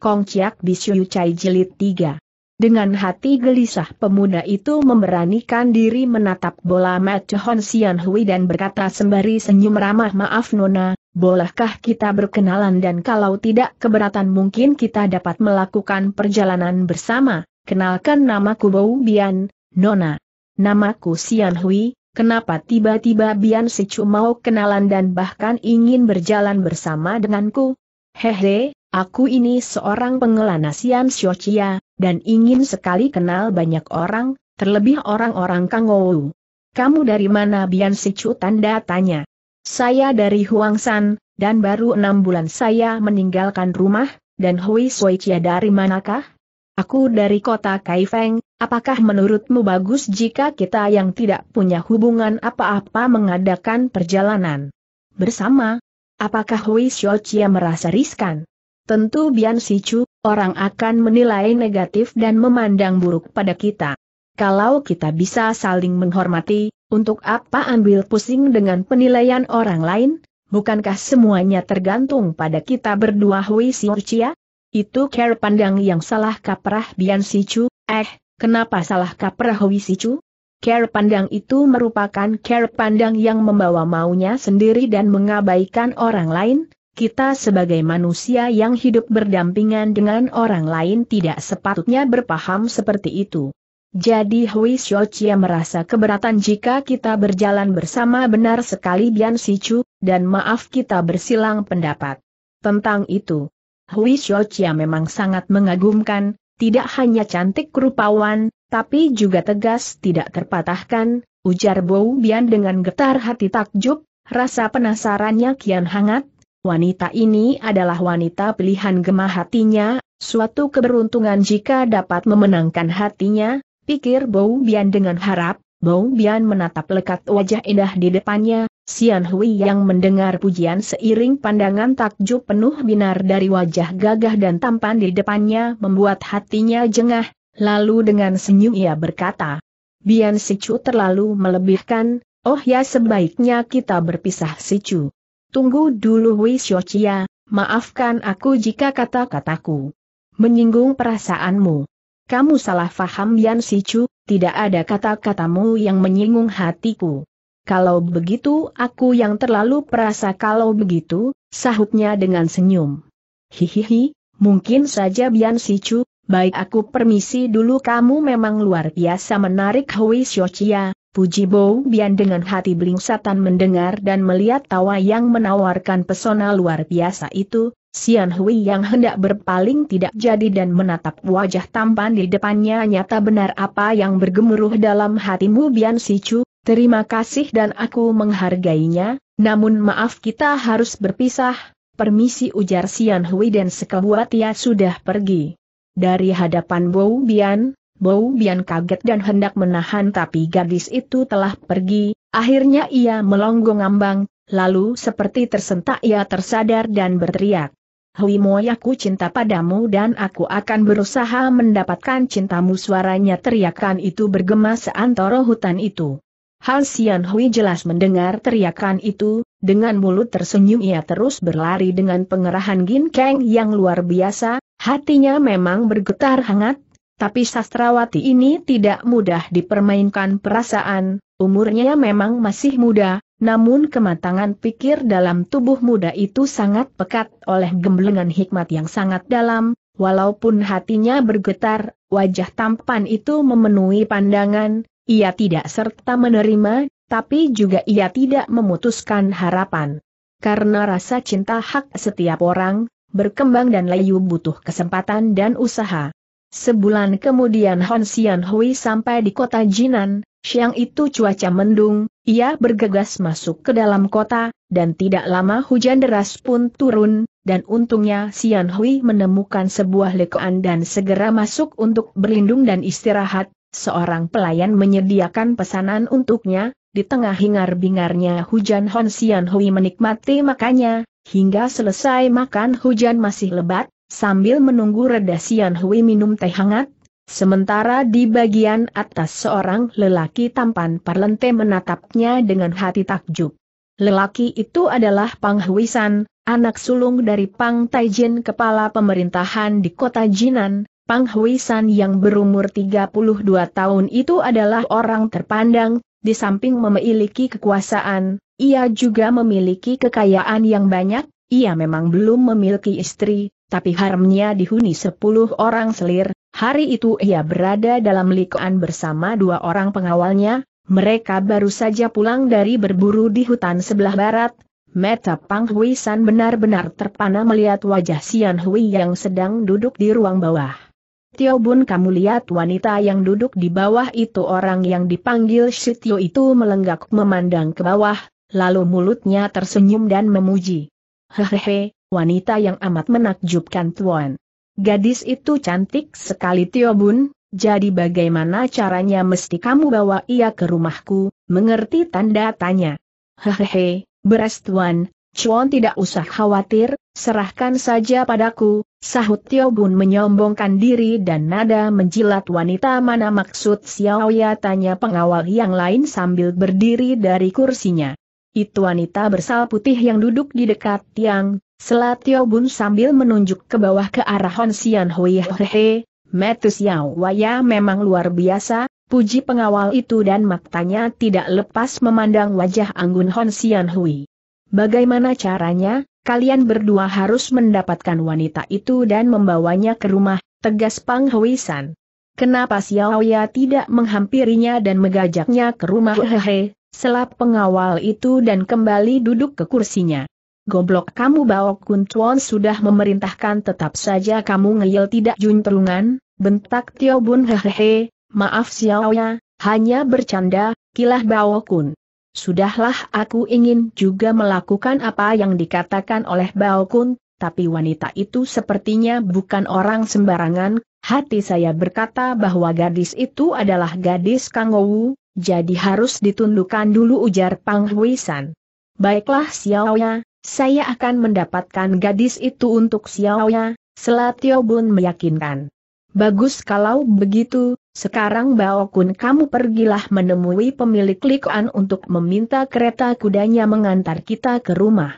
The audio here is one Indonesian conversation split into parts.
Kong Chiak Bisyu Chai Jilid 3. Dengan hati gelisah pemuda itu memberanikan diri menatap bola mata Hon Sian Hui dan berkata sembari senyum ramah maaf Nona, bolehkah kita berkenalan dan kalau tidak keberatan mungkin kita dapat melakukan perjalanan bersama, kenalkan namaku Bou Bian, Nona. Namaku Sian Hui, Kenapa tiba-tiba Bian Sicu mau kenalan dan bahkan ingin berjalan bersama denganku? Hehe, Aku ini seorang pengelana Siam Siochia, dan ingin sekali kenal banyak orang, terlebih orang-orang Kangou. Kamu dari mana Bian Sicu tanda tanya. Saya dari Huangsan, dan baru enam bulan saya meninggalkan rumah, dan Hui Siochia dari manakah? Aku dari kota Kaifeng, apakah menurutmu bagus jika kita yang tidak punya hubungan apa-apa mengadakan perjalanan? Bersama? Apakah Hui Siochia merasa riskan? tentu Bian Sicu, orang akan menilai negatif dan memandang buruk pada kita. Kalau kita bisa saling menghormati, untuk apa ambil pusing dengan penilaian orang lain? Bukankah semuanya tergantung pada kita berdua Hui Siurcia? Itu care pandang yang salah kaprah Bian Sicu, eh, kenapa salah kaprah Hui Sicu? Care pandang itu merupakan care pandang yang membawa maunya sendiri dan mengabaikan orang lain, kita sebagai manusia yang hidup berdampingan dengan orang lain tidak sepatutnya berpaham seperti itu. Jadi Hui Xiaoqia merasa keberatan jika kita berjalan bersama benar sekali Bian Sichu, dan maaf kita bersilang pendapat. Tentang itu, Hui Xiaoqia memang sangat mengagumkan, tidak hanya cantik kerupawan, tapi juga tegas tidak terpatahkan, ujar Bou Bian dengan getar hati takjub, rasa penasarannya kian hangat, Wanita ini adalah wanita pilihan gemah hatinya, suatu keberuntungan jika dapat memenangkan hatinya, pikir Bou Bian dengan harap, Bou Bian menatap lekat wajah indah di depannya, Sian Hui yang mendengar pujian seiring pandangan takjub penuh binar dari wajah gagah dan tampan di depannya membuat hatinya jengah, lalu dengan senyum ia berkata, Bian Sicu terlalu melebihkan, oh ya sebaiknya kita berpisah Sicu. Tunggu dulu Wei Xiochia, maafkan aku jika kata-kataku menyinggung perasaanmu. Kamu salah faham Yan Sichu, tidak ada kata-katamu yang menyinggung hatiku. Kalau begitu aku yang terlalu perasa kalau begitu, sahutnya dengan senyum. Hihihi, mungkin saja Bian Sichu, baik aku permisi dulu kamu memang luar biasa menarik Hui Xiochia, Puji Bou Bian dengan hati belingsatan mendengar dan melihat tawa yang menawarkan pesona luar biasa itu, Sian Hui yang hendak berpaling tidak jadi dan menatap wajah tampan di depannya nyata benar apa yang bergemuruh dalam hatimu Bian Sicu, terima kasih dan aku menghargainya, namun maaf kita harus berpisah, permisi ujar Sian Hui dan sekehua Tia sudah pergi. Dari hadapan Bou Bian, Bau Bian kaget dan hendak menahan tapi gadis itu telah pergi, akhirnya ia melonggong ambang, lalu seperti tersentak ia tersadar dan berteriak. Hui Moy aku cinta padamu dan aku akan berusaha mendapatkan cintamu suaranya teriakan itu bergema seantoro hutan itu. Hal Sian Hui jelas mendengar teriakan itu, dengan mulut tersenyum ia terus berlari dengan pengerahan gin ginkeng yang luar biasa, hatinya memang bergetar hangat, tapi sastrawati ini tidak mudah dipermainkan perasaan, umurnya memang masih muda, namun kematangan pikir dalam tubuh muda itu sangat pekat oleh gemblengan hikmat yang sangat dalam, walaupun hatinya bergetar, wajah tampan itu memenuhi pandangan, ia tidak serta menerima, tapi juga ia tidak memutuskan harapan. Karena rasa cinta hak setiap orang, berkembang dan layu butuh kesempatan dan usaha. Sebulan kemudian Hon Xian Hui sampai di kota Jinan, siang itu cuaca mendung, ia bergegas masuk ke dalam kota, dan tidak lama hujan deras pun turun, dan untungnya Xian Hui menemukan sebuah lekoan dan segera masuk untuk berlindung dan istirahat, seorang pelayan menyediakan pesanan untuknya, di tengah hingar-bingarnya hujan Hon Xian Hui menikmati makannya, hingga selesai makan hujan masih lebat, sambil menunggu reda Sian Hui minum teh hangat, sementara di bagian atas seorang lelaki tampan parlente menatapnya dengan hati takjub. Lelaki itu adalah Pang Huisan, anak sulung dari Pang Taijin kepala pemerintahan di kota Jinan, Pang Huisan yang berumur 32 tahun itu adalah orang terpandang, di samping memiliki kekuasaan, ia juga memiliki kekayaan yang banyak, ia memang belum memiliki istri, tapi haremnya dihuni sepuluh orang selir, hari itu ia berada dalam likuan bersama dua orang pengawalnya, mereka baru saja pulang dari berburu di hutan sebelah barat, Meta Pang Hui San benar-benar terpana melihat wajah Sian Hui yang sedang duduk di ruang bawah. Tio Bun kamu lihat wanita yang duduk di bawah itu orang yang dipanggil Tio itu melenggak memandang ke bawah, lalu mulutnya tersenyum dan memuji. Hehehe, wanita yang amat menakjubkan Tuan. Gadis itu cantik sekali Tio Bun, jadi bagaimana caranya mesti kamu bawa ia ke rumahku, mengerti tanda tanya. Hehehe, beras Tuan, Chuan tidak usah khawatir, serahkan saja padaku, sahut Tio Bun menyombongkan diri dan nada menjilat wanita mana maksud Xiaoya tanya pengawal yang lain sambil berdiri dari kursinya. Itu wanita bersal putih yang duduk di dekat tiang, Selatio Bun sambil menunjuk ke bawah ke arah Hon Sian Hui Hehe, Metus Yao Waya memang luar biasa, puji pengawal itu dan matanya tidak lepas memandang wajah anggun Hon Sian Hui. Bagaimana caranya, kalian berdua harus mendapatkan wanita itu dan membawanya ke rumah, tegas Pang Hui San. Kenapa Xiaoya tidak menghampirinya dan menggajaknya ke rumah selap pengawal itu dan kembali duduk ke kursinya. Goblok kamu bawa Kuntuan sudah memerintahkan tetap saja kamu ngeyel tidak Junterungan, bentak Tio Bun hehehe, maaf Xiao ya, hanya bercanda, kilah bawa Kun. Sudahlah aku ingin juga melakukan apa yang dikatakan oleh Bao Kun, tapi wanita itu sepertinya bukan orang sembarangan, hati saya berkata bahwa gadis itu adalah gadis Kang Wu, jadi harus ditundukkan dulu ujar Pang Huisan. Baiklah Xiaoya, saya akan mendapatkan gadis itu untuk Xiaoya, Selatio Bun meyakinkan. Bagus kalau begitu, sekarang Bao Kun kamu pergilah menemui pemilik Likuan untuk meminta kereta kudanya mengantar kita ke rumah.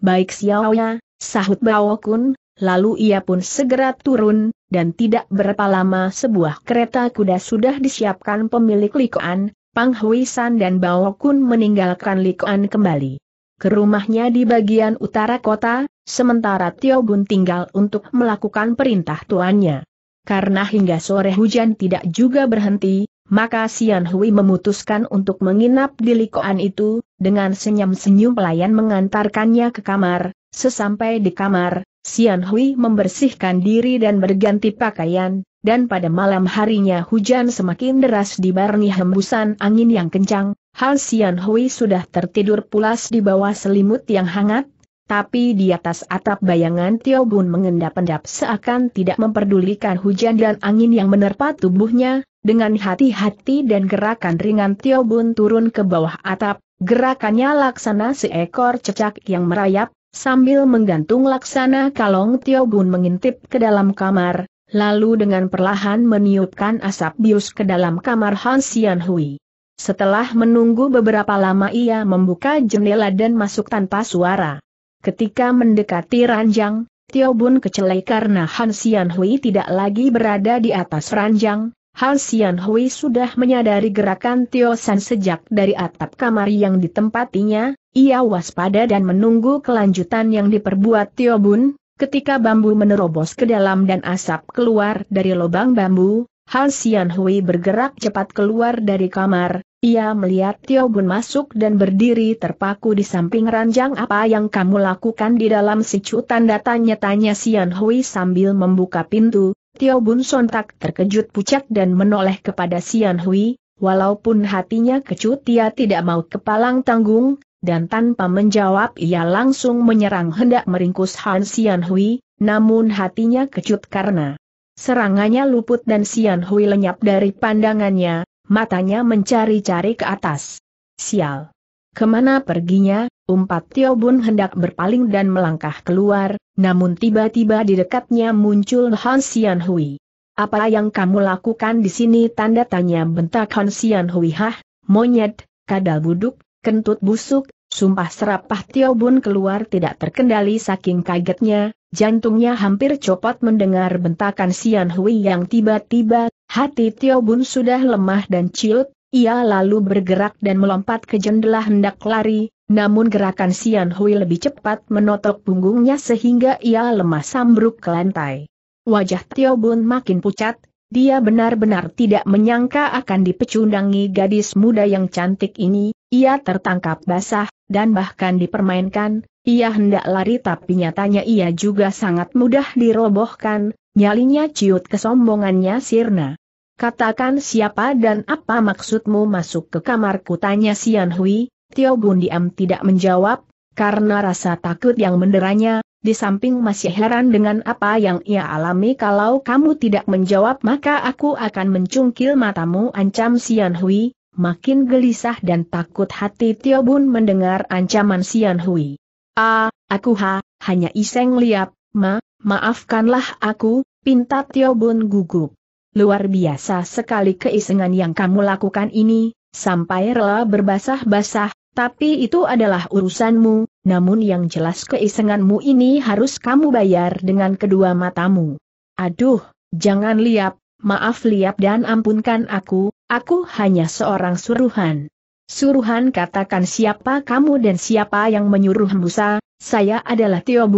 Baik Xiaoya, sahut Bao Kun, lalu ia pun segera turun, dan tidak berapa lama sebuah kereta kuda sudah disiapkan pemilik Likoan, Pang Hui San dan Bao Kun meninggalkan Likoan kembali. Ke rumahnya di bagian utara kota, sementara Tio Bun tinggal untuk melakukan perintah tuannya. Karena hingga sore hujan tidak juga berhenti, maka Sian Hui memutuskan untuk menginap di Likoan itu, dengan senyum-senyum pelayan mengantarkannya ke kamar, sesampai di kamar, Sian Hui membersihkan diri dan berganti pakaian, dan pada malam harinya hujan semakin deras dibarengi hembusan angin yang kencang, Hal Sian Hui sudah tertidur pulas di bawah selimut yang hangat, tapi di atas atap bayangan Tio Bun mengendap-endap seakan tidak memperdulikan hujan dan angin yang menerpa tubuhnya, dengan hati-hati dan gerakan ringan Tio Bun turun ke bawah atap, gerakannya laksana seekor cecak yang merayap, Sambil menggantung laksana kalong Tio Bun mengintip ke dalam kamar, lalu dengan perlahan meniupkan asap bius ke dalam kamar Han Xian Hui. Setelah menunggu beberapa lama ia membuka jendela dan masuk tanpa suara. Ketika mendekati ranjang, Tio Bun kecelai karena Han Xian Hui tidak lagi berada di atas ranjang, Han Sian Hui sudah menyadari gerakan Tio San sejak dari atap kamar yang ditempatinya, ia waspada dan menunggu kelanjutan yang diperbuat Tio Bun, ketika bambu menerobos ke dalam dan asap keluar dari lubang bambu, Han Sian Hui bergerak cepat keluar dari kamar, ia melihat Tio Bun masuk dan berdiri terpaku di samping ranjang apa yang kamu lakukan di dalam sicu tanda tanya-tanya Sian Hui sambil membuka pintu, Tio Bun sontak terkejut pucat dan menoleh kepada Sian Hui, walaupun hatinya kecut ia tidak mau kepalang tanggung, dan tanpa menjawab ia langsung menyerang hendak meringkus Han Sian Hui, namun hatinya kecut karena serangannya luput dan Sian Hui lenyap dari pandangannya, matanya mencari-cari ke atas. Sial! Kemana perginya, Umpat Tio Bun hendak berpaling dan melangkah keluar, namun tiba-tiba di dekatnya muncul Han Xian Hui. Apa yang kamu lakukan di sini tanda tanya bentak Han Xian Hui hah, monyet, kadal buduk, kentut busuk, sumpah serapah Tio Bun keluar tidak terkendali saking kagetnya, jantungnya hampir copot mendengar bentakan Xian Hui yang tiba-tiba, hati Tio Bun sudah lemah dan ciut, ia lalu bergerak dan melompat ke jendela hendak lari, namun gerakan Sian Hui lebih cepat menotok punggungnya sehingga ia lemah sambruk ke lantai. Wajah Tio Bun makin pucat, dia benar-benar tidak menyangka akan dipecundangi gadis muda yang cantik ini, ia tertangkap basah, dan bahkan dipermainkan, ia hendak lari tapi nyatanya ia juga sangat mudah dirobohkan, nyalinya ciut kesombongannya sirna. Katakan siapa dan apa maksudmu masuk ke kamarku tanya Sian Hui, Tio Bun diam tidak menjawab, karena rasa takut yang menderanya, di samping masih heran dengan apa yang ia alami kalau kamu tidak menjawab maka aku akan mencungkil matamu ancam Sian Hui, makin gelisah dan takut hati Tio Bun mendengar ancaman Sian Hui. Ah, aku ha, hanya iseng liap, ma, maafkanlah aku, pinta Tio Bun gugup. Luar biasa sekali keisengan yang kamu lakukan ini, sampai rela berbasah-basah, tapi itu adalah urusanmu, namun yang jelas keisenganmu ini harus kamu bayar dengan kedua matamu. Aduh, jangan liap, maaf liap dan ampunkan aku, aku hanya seorang suruhan. Suruhan katakan siapa kamu dan siapa yang menyuruh Musa, saya adalah Tio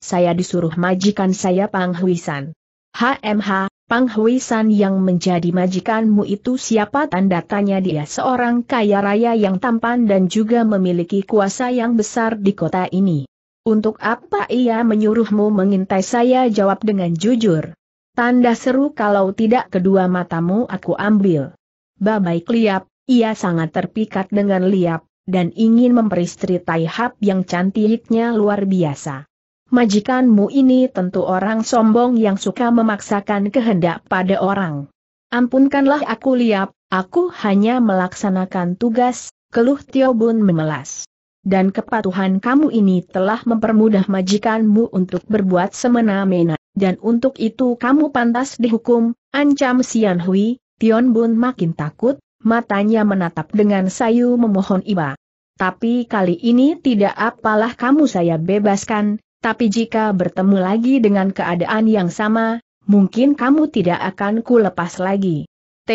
saya disuruh majikan saya Pang Huisan. HMH, Pang Hui San yang menjadi majikanmu itu siapa tanda tanya dia seorang kaya raya yang tampan dan juga memiliki kuasa yang besar di kota ini. Untuk apa ia menyuruhmu mengintai saya jawab dengan jujur. Tanda seru kalau tidak kedua matamu aku ambil. Babaik liap, ia sangat terpikat dengan liap, dan ingin memperistri Tai Hap yang cantiknya luar biasa majikanmu ini tentu orang sombong yang suka memaksakan kehendak pada orang. Ampunkanlah aku liap, aku hanya melaksanakan tugas, keluh Tio Bun memelas. Dan kepatuhan kamu ini telah mempermudah majikanmu untuk berbuat semena-mena, dan untuk itu kamu pantas dihukum, ancam Sian Hui, Tion Bun makin takut, matanya menatap dengan sayu memohon iba. Tapi kali ini tidak apalah kamu saya bebaskan, tapi jika bertemu lagi dengan keadaan yang sama, mungkin kamu tidak akan ku lepas lagi. T.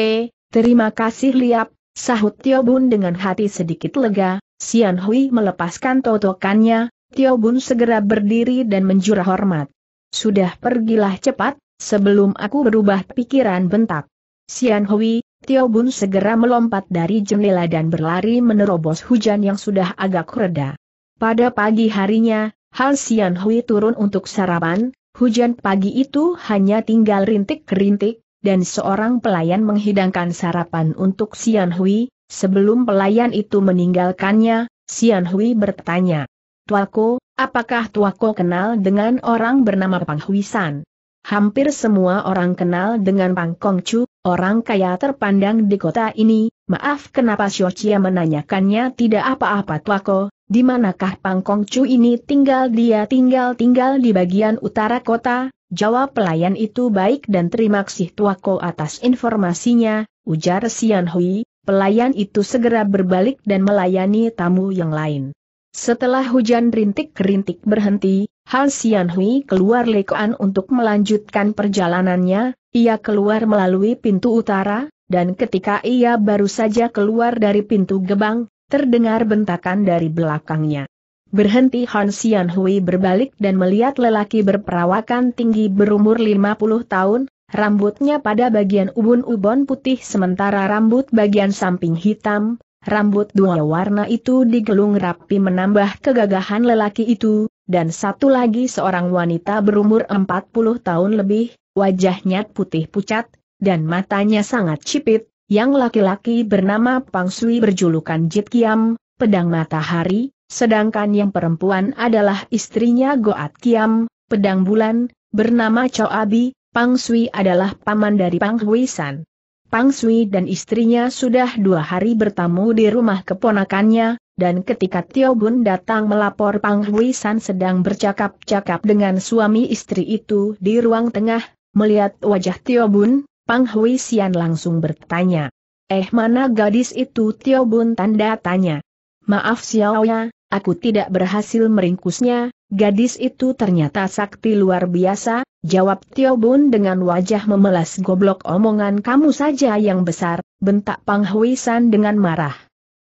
Terima kasih Liap, sahut Tio Bun dengan hati sedikit lega, Sian Hui melepaskan totokannya, Tio Bun segera berdiri dan menjura hormat. Sudah pergilah cepat, sebelum aku berubah pikiran bentak. Sian Hui, Tio Bun segera melompat dari jendela dan berlari menerobos hujan yang sudah agak reda. Pada pagi harinya, Hal Sian Hui turun untuk sarapan, hujan pagi itu hanya tinggal rintik-rintik, dan seorang pelayan menghidangkan sarapan untuk Sian Hui, sebelum pelayan itu meninggalkannya, Sian Hui bertanya, Tuako, apakah Tuako kenal dengan orang bernama Pang Huisan? Hampir semua orang kenal dengan Pang Kongcu, orang kaya terpandang di kota ini, maaf kenapa Xiao Chia menanyakannya tidak apa-apa Tuako, di manakah Pangkong Chu ini tinggal dia tinggal-tinggal di bagian utara kota? Jawab pelayan itu baik dan terima kasih Tuako atas informasinya, ujar Sian Hui, pelayan itu segera berbalik dan melayani tamu yang lain. Setelah hujan rintik-rintik berhenti, Han Sianhui Hui keluar Lekoan untuk melanjutkan perjalanannya, ia keluar melalui pintu utara, dan ketika ia baru saja keluar dari pintu gebang, Terdengar bentakan dari belakangnya. Berhenti Han Xian Hui berbalik dan melihat lelaki berperawakan tinggi berumur 50 tahun, rambutnya pada bagian ubun ubun putih sementara rambut bagian samping hitam, rambut dua warna itu digelung rapi menambah kegagahan lelaki itu, dan satu lagi seorang wanita berumur 40 tahun lebih, wajahnya putih pucat, dan matanya sangat cipit, yang laki-laki bernama Pang Sui berjulukan Jit Kiam, pedang matahari, sedangkan yang perempuan adalah istrinya Goat Kiam, pedang bulan, bernama Chow Abi, Pang Sui adalah paman dari Pang Hui San. Pang Sui dan istrinya sudah dua hari bertamu di rumah keponakannya, dan ketika Tio Bun datang melapor Pang Hui San sedang bercakap-cakap dengan suami istri itu di ruang tengah, melihat wajah Tio Bun, Pang Hui Xian langsung bertanya. Eh mana gadis itu Tio Bun tanda tanya. Maaf Xiaoya, aku tidak berhasil meringkusnya, gadis itu ternyata sakti luar biasa, jawab Tio Bun dengan wajah memelas goblok omongan kamu saja yang besar, bentak Pang Hui San dengan marah.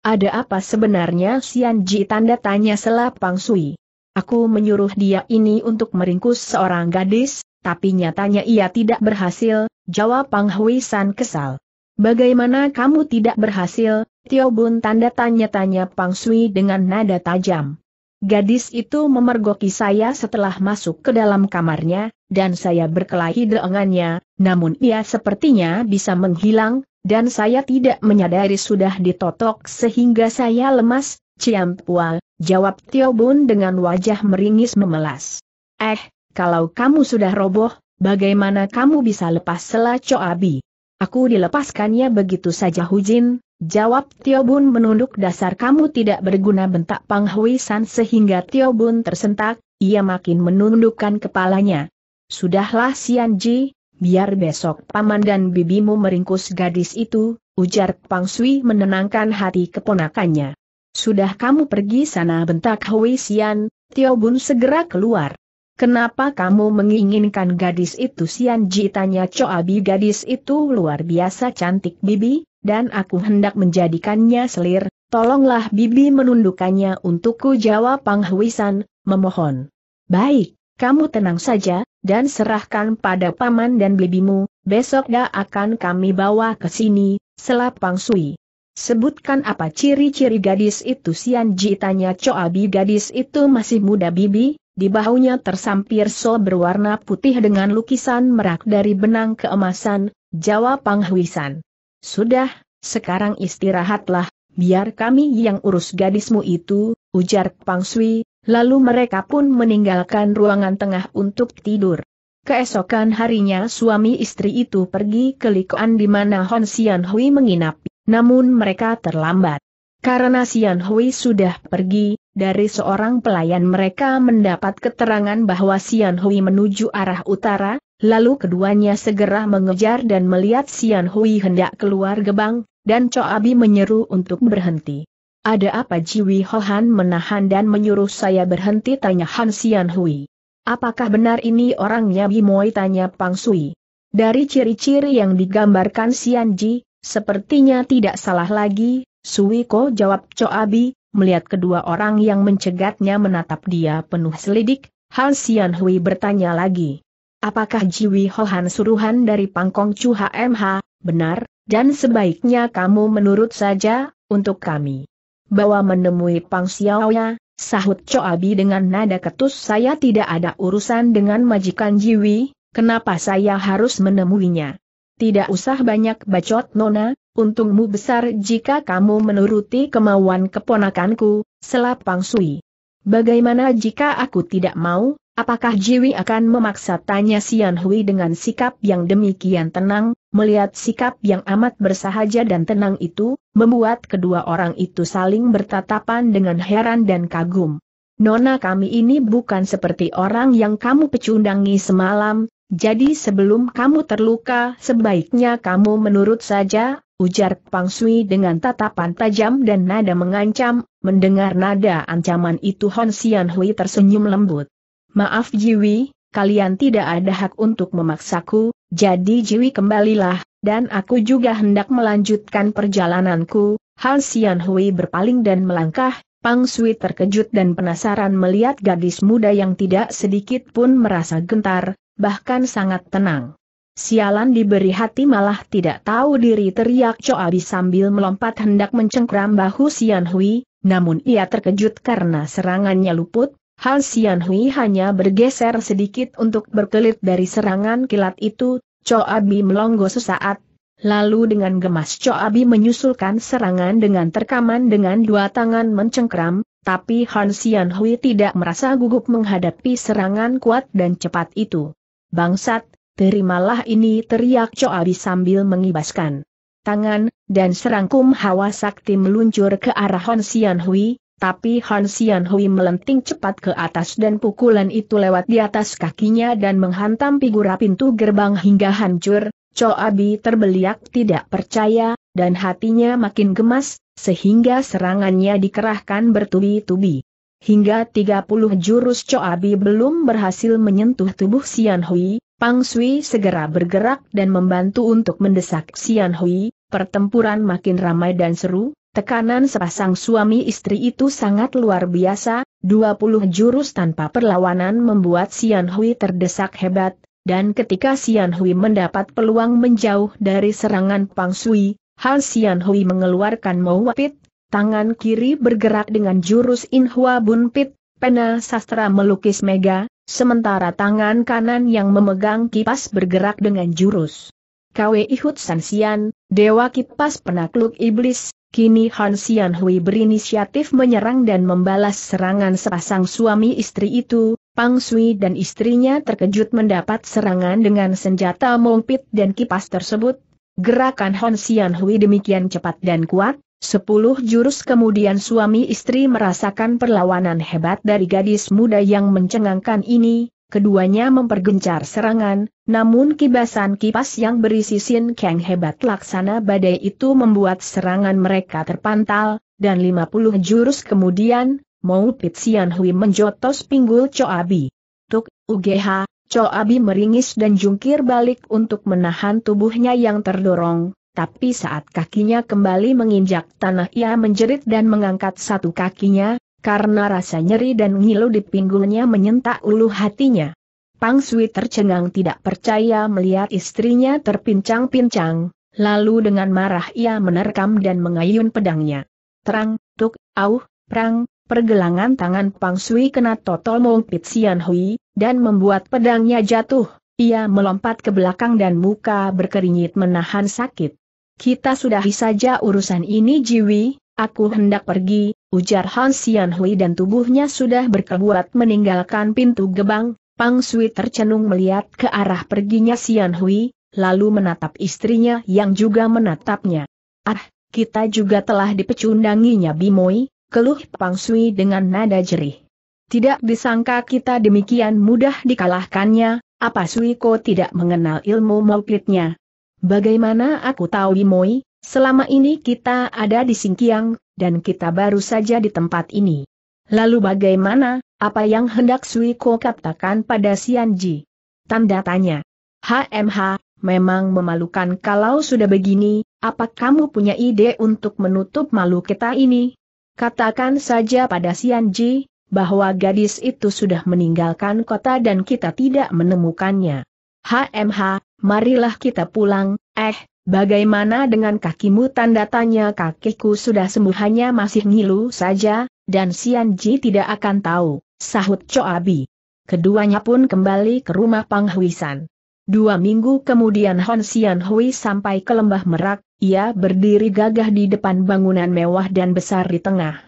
Ada apa sebenarnya Xian Ji tanda tanya Pang Sui. Aku menyuruh dia ini untuk meringkus seorang gadis, tapi nyatanya ia tidak berhasil, jawab Pang Hui San kesal. Bagaimana kamu tidak berhasil, Tio Bun tanda tanya-tanya Pang Sui dengan nada tajam. Gadis itu memergoki saya setelah masuk ke dalam kamarnya, dan saya berkelahi dengannya, namun ia sepertinya bisa menghilang, dan saya tidak menyadari sudah ditotok sehingga saya lemas, ciam Ciampual, jawab Tio Bun dengan wajah meringis memelas. Eh, kalau kamu sudah roboh, bagaimana kamu bisa lepas sela Coabi? Aku dilepaskannya begitu saja Hujin, jawab Tio Bun menunduk dasar kamu tidak berguna bentak Pang Hui San sehingga Tio Bun tersentak, ia makin menundukkan kepalanya. Sudahlah Sian Ji, biar besok paman dan bibimu meringkus gadis itu, ujar Pang Sui menenangkan hati keponakannya. Sudah kamu pergi sana bentak Hui Sian, Tio Bun segera keluar. Kenapa kamu menginginkan gadis itu Sian Ji tanya Coabi gadis itu luar biasa cantik Bibi, dan aku hendak menjadikannya selir, tolonglah Bibi menundukkannya untukku jawab Pang Huisan, memohon. Baik, kamu tenang saja, dan serahkan pada paman dan bibimu, besok dah akan kami bawa ke sini, selapang sui. Sebutkan apa ciri-ciri gadis itu Sian Ji tanya Coabi gadis itu masih muda Bibi, di bahunya tersampir sol berwarna putih dengan lukisan merak dari benang keemasan, jawab Panghuisan. Sudah, sekarang istirahatlah, biar kami yang urus gadismu itu, ujar Pangsui, lalu mereka pun meninggalkan ruangan tengah untuk tidur. Keesokan harinya suami istri itu pergi ke Likuan di mana Hon Sian Hui menginap, namun mereka terlambat. Karena Sian Hui sudah pergi, dari seorang pelayan mereka mendapat keterangan bahwa Sian Hui menuju arah utara, lalu keduanya segera mengejar dan melihat Sian Hui hendak keluar gebang, dan Abi menyeru untuk berhenti. Ada apa Jiwi Hohan menahan dan menyuruh saya berhenti tanya Han Sian Hui. Apakah benar ini orangnya Bimoi tanya Pang Sui. Dari ciri-ciri yang digambarkan Sian Ji, sepertinya tidak salah lagi, Sui Ko jawab Abi melihat kedua orang yang mencegatnya menatap dia penuh selidik, Hal Sian Hui bertanya lagi. Apakah Jiwi Hohan suruhan dari Pangkong Chu HMH, benar, dan sebaiknya kamu menurut saja, untuk kami. Bawa menemui Pang Xiaoya, sahut Abi dengan nada ketus saya tidak ada urusan dengan majikan Jiwi, kenapa saya harus menemuinya? Tidak usah banyak bacot Nona, untungmu besar jika kamu menuruti kemauan keponakanku, selapang sui. Bagaimana jika aku tidak mau, apakah Jiwi akan memaksa tanya Sian Hui dengan sikap yang demikian tenang, melihat sikap yang amat bersahaja dan tenang itu, membuat kedua orang itu saling bertatapan dengan heran dan kagum. Nona kami ini bukan seperti orang yang kamu pecundangi semalam, jadi sebelum kamu terluka sebaiknya kamu menurut saja, ujar Pang Sui dengan tatapan tajam dan nada mengancam, mendengar nada ancaman itu Hon Sian Hui tersenyum lembut. Maaf Jiwi, kalian tidak ada hak untuk memaksaku, jadi Jiwi kembalilah, dan aku juga hendak melanjutkan perjalananku, Han Sian Hui berpaling dan melangkah, Pang Sui terkejut dan penasaran melihat gadis muda yang tidak sedikit pun merasa gentar, bahkan sangat tenang. Sialan diberi hati malah tidak tahu diri teriak Abi sambil melompat hendak mencengkram bahu Sian Hui, namun ia terkejut karena serangannya luput, Han Sian Hui hanya bergeser sedikit untuk berkelit dari serangan kilat itu, Abi melongo sesaat, lalu dengan gemas Abi menyusulkan serangan dengan terkaman dengan dua tangan mencengkram, tapi Han Sian Hui tidak merasa gugup menghadapi serangan kuat dan cepat itu. Bangsat, terimalah ini teriak Coabi sambil mengibaskan tangan, dan serangkum hawa sakti meluncur ke arah Hon Sian Hui, tapi Hon Sian Hui melenting cepat ke atas dan pukulan itu lewat di atas kakinya dan menghantam figura pintu gerbang hingga hancur. Coabi Abi terbeliak tidak percaya, dan hatinya makin gemas, sehingga serangannya dikerahkan bertubi-tubi. Hingga 30 jurus Coabi Abi belum berhasil menyentuh tubuh Sian Hui, Pang Sui segera bergerak dan membantu untuk mendesak Xian Hui, pertempuran makin ramai dan seru, tekanan sepasang suami istri itu sangat luar biasa, 20 jurus tanpa perlawanan membuat Xian Hui terdesak hebat, dan ketika Xian Hui mendapat peluang menjauh dari serangan Pang Sui, hal Xian Hui mengeluarkan Wapit, tangan kiri bergerak dengan jurus In Hua Bun Pit, pena sastra melukis mega, Sementara tangan kanan yang memegang kipas bergerak dengan jurus. Kwe Ihut Sansian, Dewa Kipas Penakluk Iblis, kini Han Xian Hui berinisiatif menyerang dan membalas serangan sepasang suami istri itu, Pang Sui dan istrinya terkejut mendapat serangan dengan senjata mongpit dan kipas tersebut. Gerakan Han Xian Hui demikian cepat dan kuat, Sepuluh jurus kemudian suami istri merasakan perlawanan hebat dari gadis muda yang mencengangkan ini, keduanya mempergencar serangan, namun kibasan kipas yang berisi Sin Kang hebat laksana badai itu membuat serangan mereka terpantal, dan 50 jurus kemudian, Mou Pitsian Hui menjotos pinggul Coabi. Tuk, UGH, Coabi meringis dan jungkir balik untuk menahan tubuhnya yang terdorong, tapi saat kakinya kembali menginjak tanah ia menjerit dan mengangkat satu kakinya, karena rasa nyeri dan ngilu di pinggulnya menyentak ulu hatinya. Pang Sui tercengang tidak percaya melihat istrinya terpincang-pincang, lalu dengan marah ia menerkam dan mengayun pedangnya. Terang, tuk, auh, prang, pergelangan tangan Pang Sui kena totol Mong Sian Hui, dan membuat pedangnya jatuh. Ia melompat ke belakang dan muka berkeringit menahan sakit. Kita sudahi saja urusan ini Jiwi, aku hendak pergi, ujar Han Sian Hui dan tubuhnya sudah berkebuat meninggalkan pintu gebang, Pang Sui tercenung melihat ke arah perginya Sian Hui, lalu menatap istrinya yang juga menatapnya. Ah, kita juga telah dipecundanginya Bimoi, keluh Pang Sui dengan nada jerih. Tidak disangka kita demikian mudah dikalahkannya, apa Sui Ko tidak mengenal ilmu maupitnya. Bagaimana aku tahu Imoi, selama ini kita ada di Singkiang, dan kita baru saja di tempat ini. Lalu bagaimana, apa yang hendak Suiko katakan pada Sianji? Tanda tanya. HMH, memang memalukan kalau sudah begini, apa kamu punya ide untuk menutup malu kita ini? Katakan saja pada Sianji, bahwa gadis itu sudah meninggalkan kota dan kita tidak menemukannya. HMH, marilah kita pulang, eh, bagaimana dengan kakimu tanda tanya kakiku sudah sembuh hanya masih ngilu saja, dan Sian Ji tidak akan tahu, sahut Abi. Keduanya pun kembali ke rumah Pang Huisan. Dua minggu kemudian Hon Sian Hui sampai ke lembah Merak, ia berdiri gagah di depan bangunan mewah dan besar di tengah.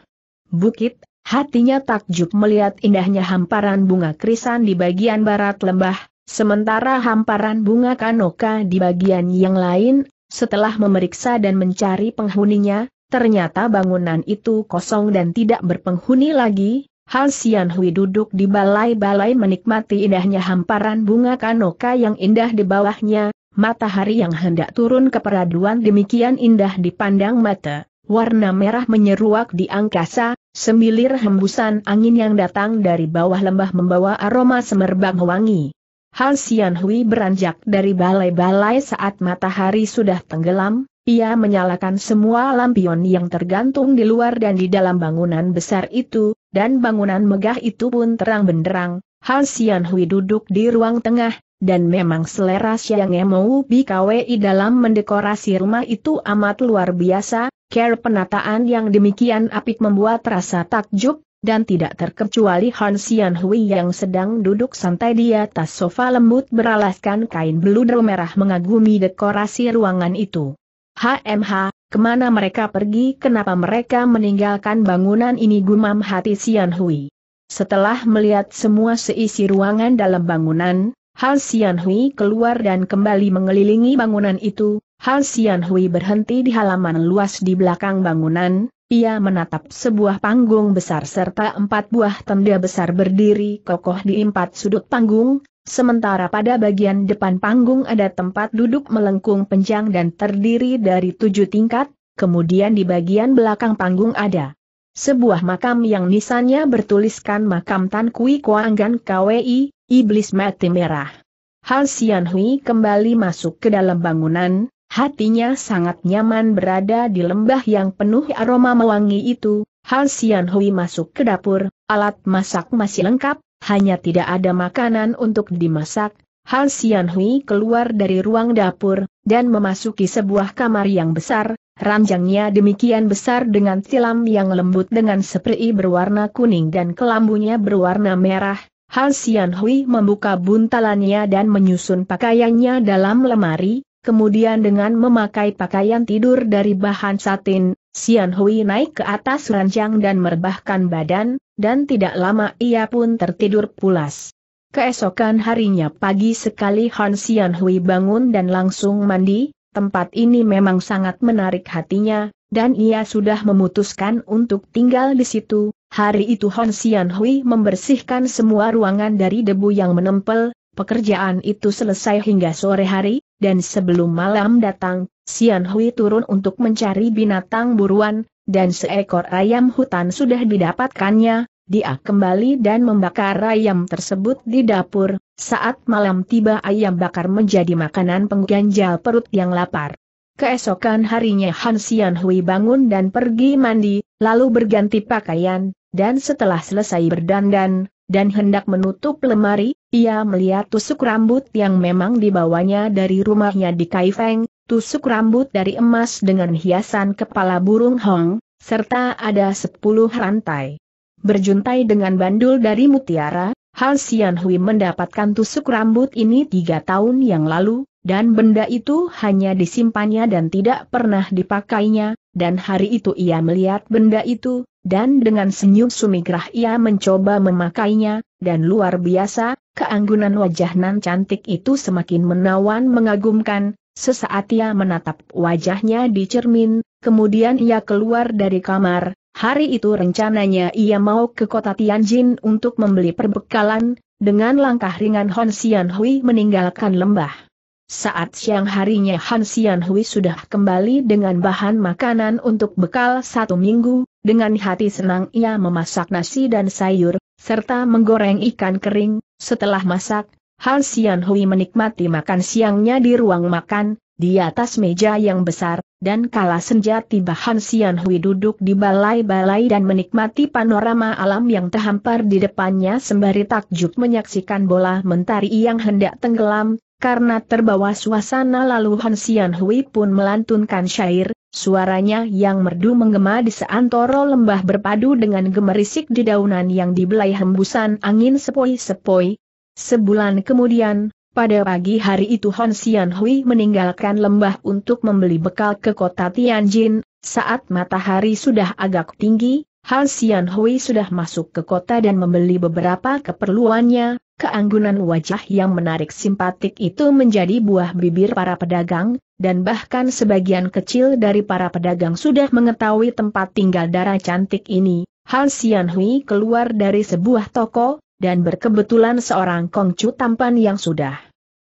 Bukit Hatinya takjub melihat indahnya hamparan bunga krisan di bagian barat lembah, Sementara hamparan bunga kanoka di bagian yang lain, setelah memeriksa dan mencari penghuninya, ternyata bangunan itu kosong dan tidak berpenghuni lagi. Hal Sian Hui duduk di balai-balai menikmati indahnya hamparan bunga kanoka yang indah di bawahnya, matahari yang hendak turun ke peraduan demikian indah dipandang mata, warna merah menyeruak di angkasa, semilir hembusan angin yang datang dari bawah lembah membawa aroma semerbak wangi. Han Xian Hui beranjak dari balai-balai saat matahari sudah tenggelam, ia menyalakan semua lampion yang tergantung di luar dan di dalam bangunan besar itu, dan bangunan megah itu pun terang benderang. Han Xian Hui duduk di ruang tengah, dan memang selera Xiang Emou BKWI dalam mendekorasi rumah itu amat luar biasa, care penataan yang demikian apik membuat rasa takjub, dan tidak terkecuali Han Xian Hui yang sedang duduk santai di atas sofa lembut beralaskan kain beludru merah mengagumi dekorasi ruangan itu. HMH, kemana mereka pergi kenapa mereka meninggalkan bangunan ini gumam hati Xian Hui. Setelah melihat semua seisi ruangan dalam bangunan, Han Xian Hui keluar dan kembali mengelilingi bangunan itu, Han Xian Hui berhenti di halaman luas di belakang bangunan, ia menatap sebuah panggung besar serta empat buah tenda besar berdiri kokoh di empat sudut panggung, sementara pada bagian depan panggung ada tempat duduk melengkung penjang dan terdiri dari tujuh tingkat, kemudian di bagian belakang panggung ada sebuah makam yang nisannya bertuliskan makam Tan Kui Kuanggan KWI, Iblis Mati Merah. Hal Sian Hui kembali masuk ke dalam bangunan, Hatinya sangat nyaman berada di lembah yang penuh aroma mewangi itu, Han Sian Hui masuk ke dapur, alat masak masih lengkap, hanya tidak ada makanan untuk dimasak, Han Sian Hui keluar dari ruang dapur, dan memasuki sebuah kamar yang besar, ranjangnya demikian besar dengan tilam yang lembut dengan seprei berwarna kuning dan kelambunya berwarna merah, Han Sian Hui membuka buntalannya dan menyusun pakaiannya dalam lemari, kemudian dengan memakai pakaian tidur dari bahan satin, Sian Hui naik ke atas ranjang dan merebahkan badan, dan tidak lama ia pun tertidur pulas. Keesokan harinya pagi sekali Han Sian Hui bangun dan langsung mandi, tempat ini memang sangat menarik hatinya, dan ia sudah memutuskan untuk tinggal di situ. Hari itu Han Sian Hui membersihkan semua ruangan dari debu yang menempel, pekerjaan itu selesai hingga sore hari, dan sebelum malam datang, Sian Hui turun untuk mencari binatang buruan, dan seekor ayam hutan sudah didapatkannya, dia kembali dan membakar ayam tersebut di dapur, saat malam tiba ayam bakar menjadi makanan pengganjal perut yang lapar. Keesokan harinya Han Sian Hui bangun dan pergi mandi, lalu berganti pakaian, dan setelah selesai berdandan, dan hendak menutup lemari, ia melihat tusuk rambut yang memang dibawanya dari rumahnya di Kaifeng, tusuk rambut dari emas dengan hiasan kepala burung hong, serta ada sepuluh rantai. Berjuntai dengan bandul dari mutiara, Sian Hui mendapatkan tusuk rambut ini tiga tahun yang lalu, dan benda itu hanya disimpannya dan tidak pernah dipakainya, dan hari itu ia melihat benda itu, dan dengan senyum sumigrah ia mencoba memakainya, dan luar biasa, keanggunan wajah nan cantik itu semakin menawan mengagumkan, sesaat ia menatap wajahnya di cermin, kemudian ia keluar dari kamar, hari itu rencananya ia mau ke kota Tianjin untuk membeli perbekalan, dengan langkah ringan Hon Xianhui Hui meninggalkan lembah. Saat siang harinya Han Xianhui Hui sudah kembali dengan bahan makanan untuk bekal satu minggu, dengan hati senang ia memasak nasi dan sayur, serta menggoreng ikan kering. Setelah masak, Han Xianhui Hui menikmati makan siangnya di ruang makan, di atas meja yang besar, dan kala senja tiba Han Xianhui Hui duduk di balai-balai dan menikmati panorama alam yang terhampar di depannya sembari takjub menyaksikan bola mentari yang hendak tenggelam, karena terbawa suasana lalu Han Xian Hui pun melantunkan syair, suaranya yang merdu menggema di seantoro lembah berpadu dengan gemerisik di daunan yang dibelai hembusan angin sepoi-sepoi. Sebulan kemudian, pada pagi hari itu Han Xian Hui meninggalkan lembah untuk membeli bekal ke kota Tianjin, saat matahari sudah agak tinggi, Han Xian Hui sudah masuk ke kota dan membeli beberapa keperluannya, Keanggunan wajah yang menarik simpatik itu menjadi buah bibir para pedagang, dan bahkan sebagian kecil dari para pedagang sudah mengetahui tempat tinggal darah cantik ini. Han Xianhui keluar dari sebuah toko, dan berkebetulan seorang kongcu tampan yang sudah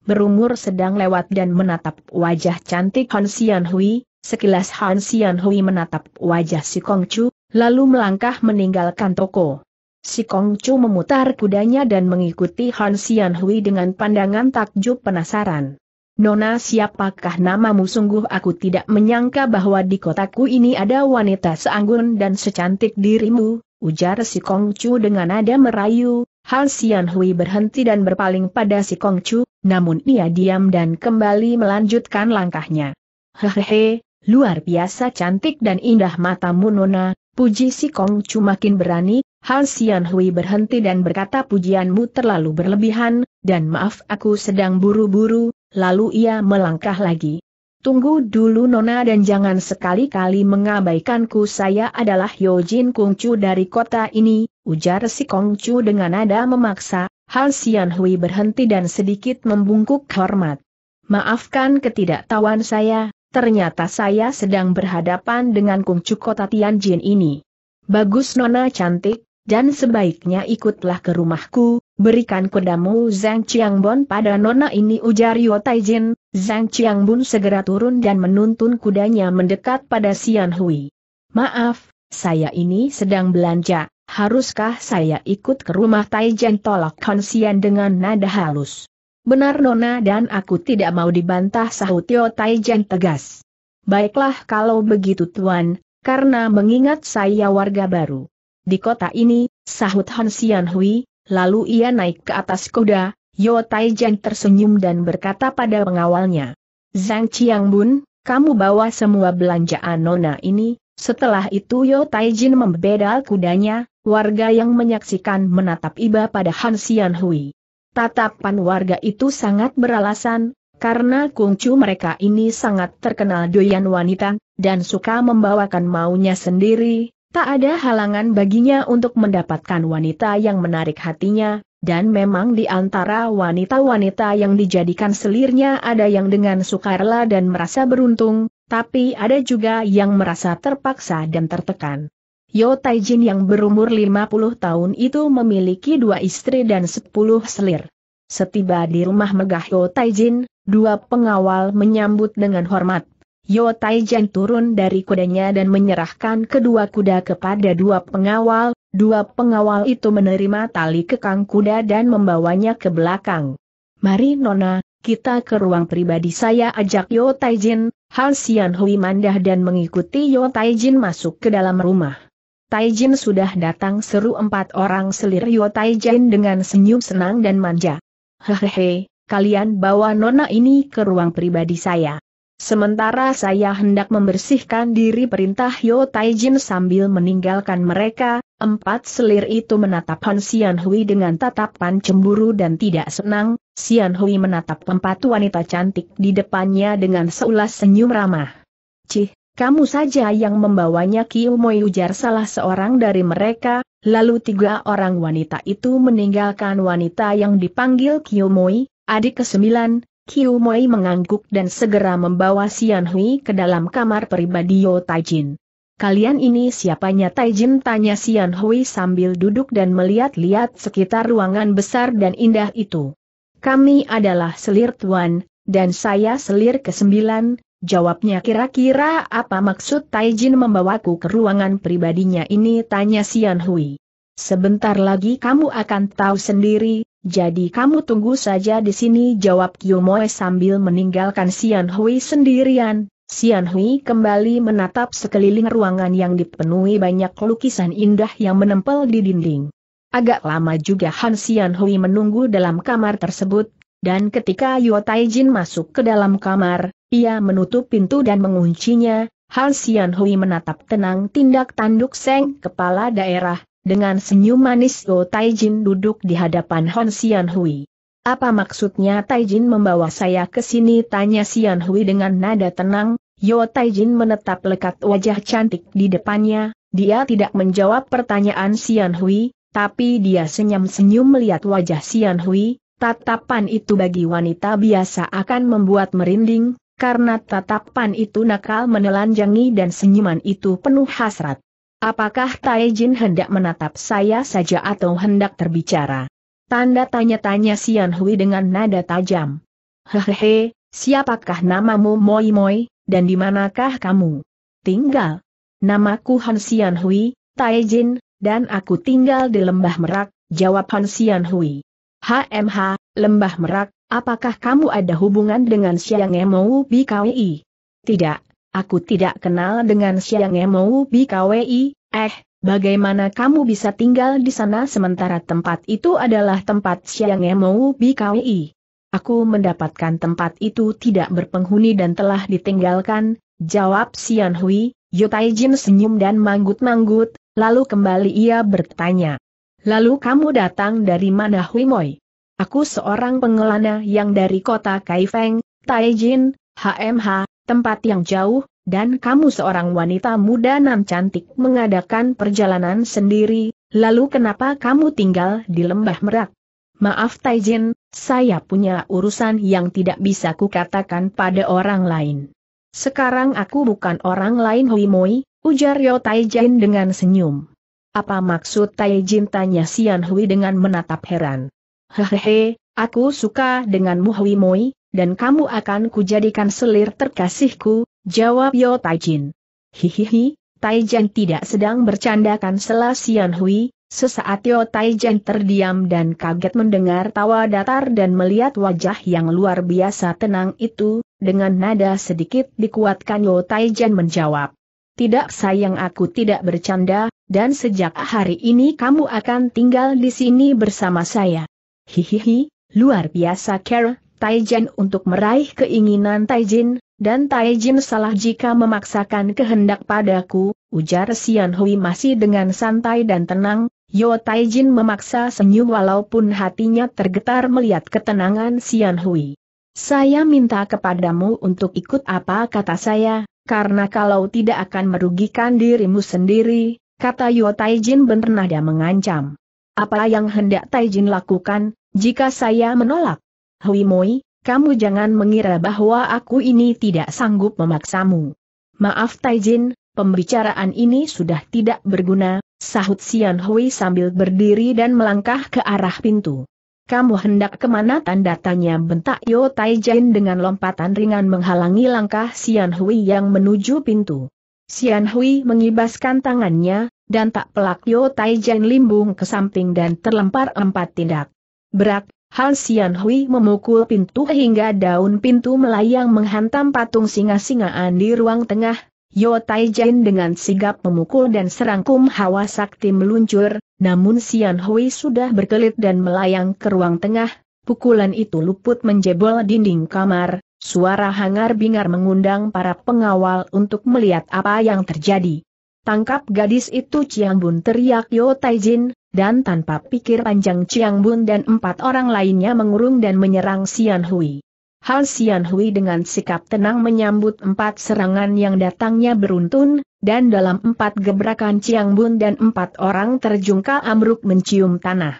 berumur sedang lewat dan menatap wajah cantik Han Xianhui, sekilas Han Xianhui menatap wajah si kongcu, lalu melangkah meninggalkan toko. Si Kongcu memutar kudanya dan mengikuti Han Xian Hui dengan pandangan takjub penasaran. Nona siapakah namamu sungguh aku tidak menyangka bahwa di kotaku ini ada wanita seanggun dan secantik dirimu, ujar si Kongcu dengan nada merayu. Han Xian Hui berhenti dan berpaling pada si Kongcu, namun ia diam dan kembali melanjutkan langkahnya. Hehehe, luar biasa cantik dan indah matamu Nona, puji si Kongcu makin berani, Han Xian Hui berhenti dan berkata pujianmu terlalu berlebihan, dan maaf aku sedang buru-buru, lalu ia melangkah lagi. Tunggu dulu Nona dan jangan sekali-kali mengabaikanku saya adalah Kung Chu dari kota ini, ujar si Kongcu dengan nada memaksa, Han Xian Hui berhenti dan sedikit membungkuk hormat. Maafkan ketidaktahuan saya, ternyata saya sedang berhadapan dengan Chu kota Tianjin ini. Bagus Nona cantik, dan sebaiknya ikutlah ke rumahku, berikan kudamu Zhang Qiangbon pada nona ini ujar Yuo Taijin, Zhang Chiangbon segera turun dan menuntun kudanya mendekat pada Xian Hui. Maaf, saya ini sedang belanja, haruskah saya ikut ke rumah Taijin tolak Konsian dengan nada halus. Benar nona dan aku tidak mau dibantah sahut Yuo Taijin tegas. Baiklah kalau begitu tuan, karena mengingat saya warga baru di kota ini, sahut Han Xian Hui, lalu ia naik ke atas kuda, Yo Taijan tersenyum dan berkata pada pengawalnya. Zhang Bun, kamu bawa semua belanjaan nona ini, setelah itu Yo Taijin membedal kudanya, warga yang menyaksikan menatap iba pada Han Xian Hui. Tatapan warga itu sangat beralasan, karena kungcu mereka ini sangat terkenal doyan wanita, dan suka membawakan maunya sendiri, Tak ada halangan baginya untuk mendapatkan wanita yang menarik hatinya, dan memang di antara wanita-wanita yang dijadikan selirnya ada yang dengan sukarela dan merasa beruntung, tapi ada juga yang merasa terpaksa dan tertekan. Yo Taijin yang berumur 50 tahun itu memiliki dua istri dan 10 selir. Setiba di rumah megah Yo Taijin, dua pengawal menyambut dengan hormat Yo Taijian turun dari kudanya dan menyerahkan kedua kuda kepada dua pengawal, dua pengawal itu menerima tali kekang kuda dan membawanya ke belakang. Mari Nona, kita ke ruang pribadi saya ajak Yo Taijin, Hal Sian Hui mandah dan mengikuti Yo Taijin masuk ke dalam rumah. Taijin sudah datang seru empat orang selir Yo Taijin dengan senyum senang dan manja. Hehehe, kalian bawa Nona ini ke ruang pribadi saya. Sementara saya hendak membersihkan diri perintah Yo Taijin sambil meninggalkan mereka, empat selir itu menatap Han Xian Hui dengan tatapan cemburu dan tidak senang, Xian Hui menatap empat wanita cantik di depannya dengan seulas senyum ramah. Cih, kamu saja yang membawanya Kiu Moi ujar salah seorang dari mereka, lalu tiga orang wanita itu meninggalkan wanita yang dipanggil Kiu Moi, adik kesembilan, Kiu Moi mengangguk dan segera membawa Sian Hui ke dalam kamar pribadi Yo Taijin. Kalian ini siapanya Taijin tanya Sian Hui sambil duduk dan melihat-lihat sekitar ruangan besar dan indah itu. Kami adalah selir tuan, dan saya selir ke-9, jawabnya kira-kira apa maksud Taijin membawaku ke ruangan pribadinya ini tanya Sian Hui. Sebentar lagi kamu akan tahu sendiri, jadi kamu tunggu saja di sini jawab Kyomoe sambil meninggalkan Sian Hui sendirian. Sian Hui kembali menatap sekeliling ruangan yang dipenuhi banyak lukisan indah yang menempel di dinding. Agak lama juga Han Sian Hui menunggu dalam kamar tersebut, dan ketika Yuo Taijin masuk ke dalam kamar, ia menutup pintu dan menguncinya, Han Sian Hui menatap tenang tindak tanduk Seng kepala daerah, dengan senyum manis Go Taijin duduk di hadapan Hon Sian Hui. Apa maksudnya Taijin membawa saya ke sini? Tanya Sian Hui dengan nada tenang. Yo Taijin menetap lekat wajah cantik di depannya, dia tidak menjawab pertanyaan Sian Hui, tapi dia senyum-senyum melihat wajah Sian Hui, Tatapan itu bagi wanita biasa akan membuat merinding, karena tatapan itu nakal menelanjangi dan senyuman itu penuh hasrat. Apakah Tai Jin hendak menatap saya saja atau hendak terbicara? Tanda tanya-tanya Sian Hui dengan nada tajam. Hehehe, siapakah namamu Moi Moi, dan di manakah kamu? Tinggal. Namaku Han Sian Hui, Tai Jin, dan aku tinggal di Lembah Merak, jawab Han Sian Hui. HMH, Lembah Merak, apakah kamu ada hubungan dengan Siang Emou Bikawi? Tidak, Aku tidak kenal dengan Siang BKWI, eh, bagaimana kamu bisa tinggal di sana sementara tempat itu adalah tempat Siang BKWI. Aku mendapatkan tempat itu tidak berpenghuni dan telah ditinggalkan, jawab Sian Hui, Yotaijin senyum dan manggut-manggut, lalu kembali ia bertanya. Lalu kamu datang dari mana Hui Moi? Aku seorang pengelana yang dari kota Kaifeng, Taijin, HMH, tempat yang jauh, dan kamu seorang wanita muda nan cantik mengadakan perjalanan sendiri, lalu kenapa kamu tinggal di lembah merak? Maaf Taijin, saya punya urusan yang tidak bisa kukatakan pada orang lain. Sekarang aku bukan orang lain Moi, ujar Yo Taijin dengan senyum. Apa maksud Taijin tanya Sian Hui dengan menatap heran. Hehehe, aku suka denganmu Moi, dan kamu akan kujadikan selir terkasihku, jawab Yo Taijin. Hihihi, Taijan tidak sedang bercandakan kan? Sian Hui, sesaat Yo Taijan terdiam dan kaget mendengar tawa datar dan melihat wajah yang luar biasa tenang itu, dengan nada sedikit dikuatkan Yo Taijan menjawab. Tidak sayang aku tidak bercanda, dan sejak hari ini kamu akan tinggal di sini bersama saya. Hihihi, luar biasa Carol Taijin untuk meraih keinginan Taijin, dan Taijin salah jika memaksakan kehendak padaku, ujar Sian Hui masih dengan santai dan tenang, Yo Taijin memaksa senyum walaupun hatinya tergetar melihat ketenangan Sian Hui. Saya minta kepadamu untuk ikut apa kata saya, karena kalau tidak akan merugikan dirimu sendiri, kata Yo Taijin bernada mengancam. Apa yang hendak Taijin lakukan, jika saya menolak? Hui Moi, kamu jangan mengira bahwa aku ini tidak sanggup memaksamu. Maaf Taijin, pembicaraan ini sudah tidak berguna, sahut Sian Hui sambil berdiri dan melangkah ke arah pintu. Kamu hendak kemana tanda tanya bentak Yo Taijin dengan lompatan ringan menghalangi langkah Sian Hui yang menuju pintu. Sian Hui mengibaskan tangannya, dan tak pelak Yo Taijin limbung ke samping dan terlempar empat tindak. Berat, Han Xian Hui memukul pintu hingga daun pintu melayang menghantam patung singa-singaan di ruang tengah. Yo Tai Jin dengan sigap memukul dan serangkum hawa sakti meluncur, namun Xian Hui sudah berkelit dan melayang ke ruang tengah. Pukulan itu luput menjebol dinding kamar, suara hangar bingar mengundang para pengawal untuk melihat apa yang terjadi. Tangkap gadis itu Ciang Bun teriak Yo Taijin, dan tanpa pikir panjang Chiang Bun dan empat orang lainnya mengurung dan menyerang Xian Hui. Hal Xian Hui dengan sikap tenang menyambut empat serangan yang datangnya beruntun, dan dalam empat gebrakan Chiang Bun dan empat orang terjungka amruk mencium tanah.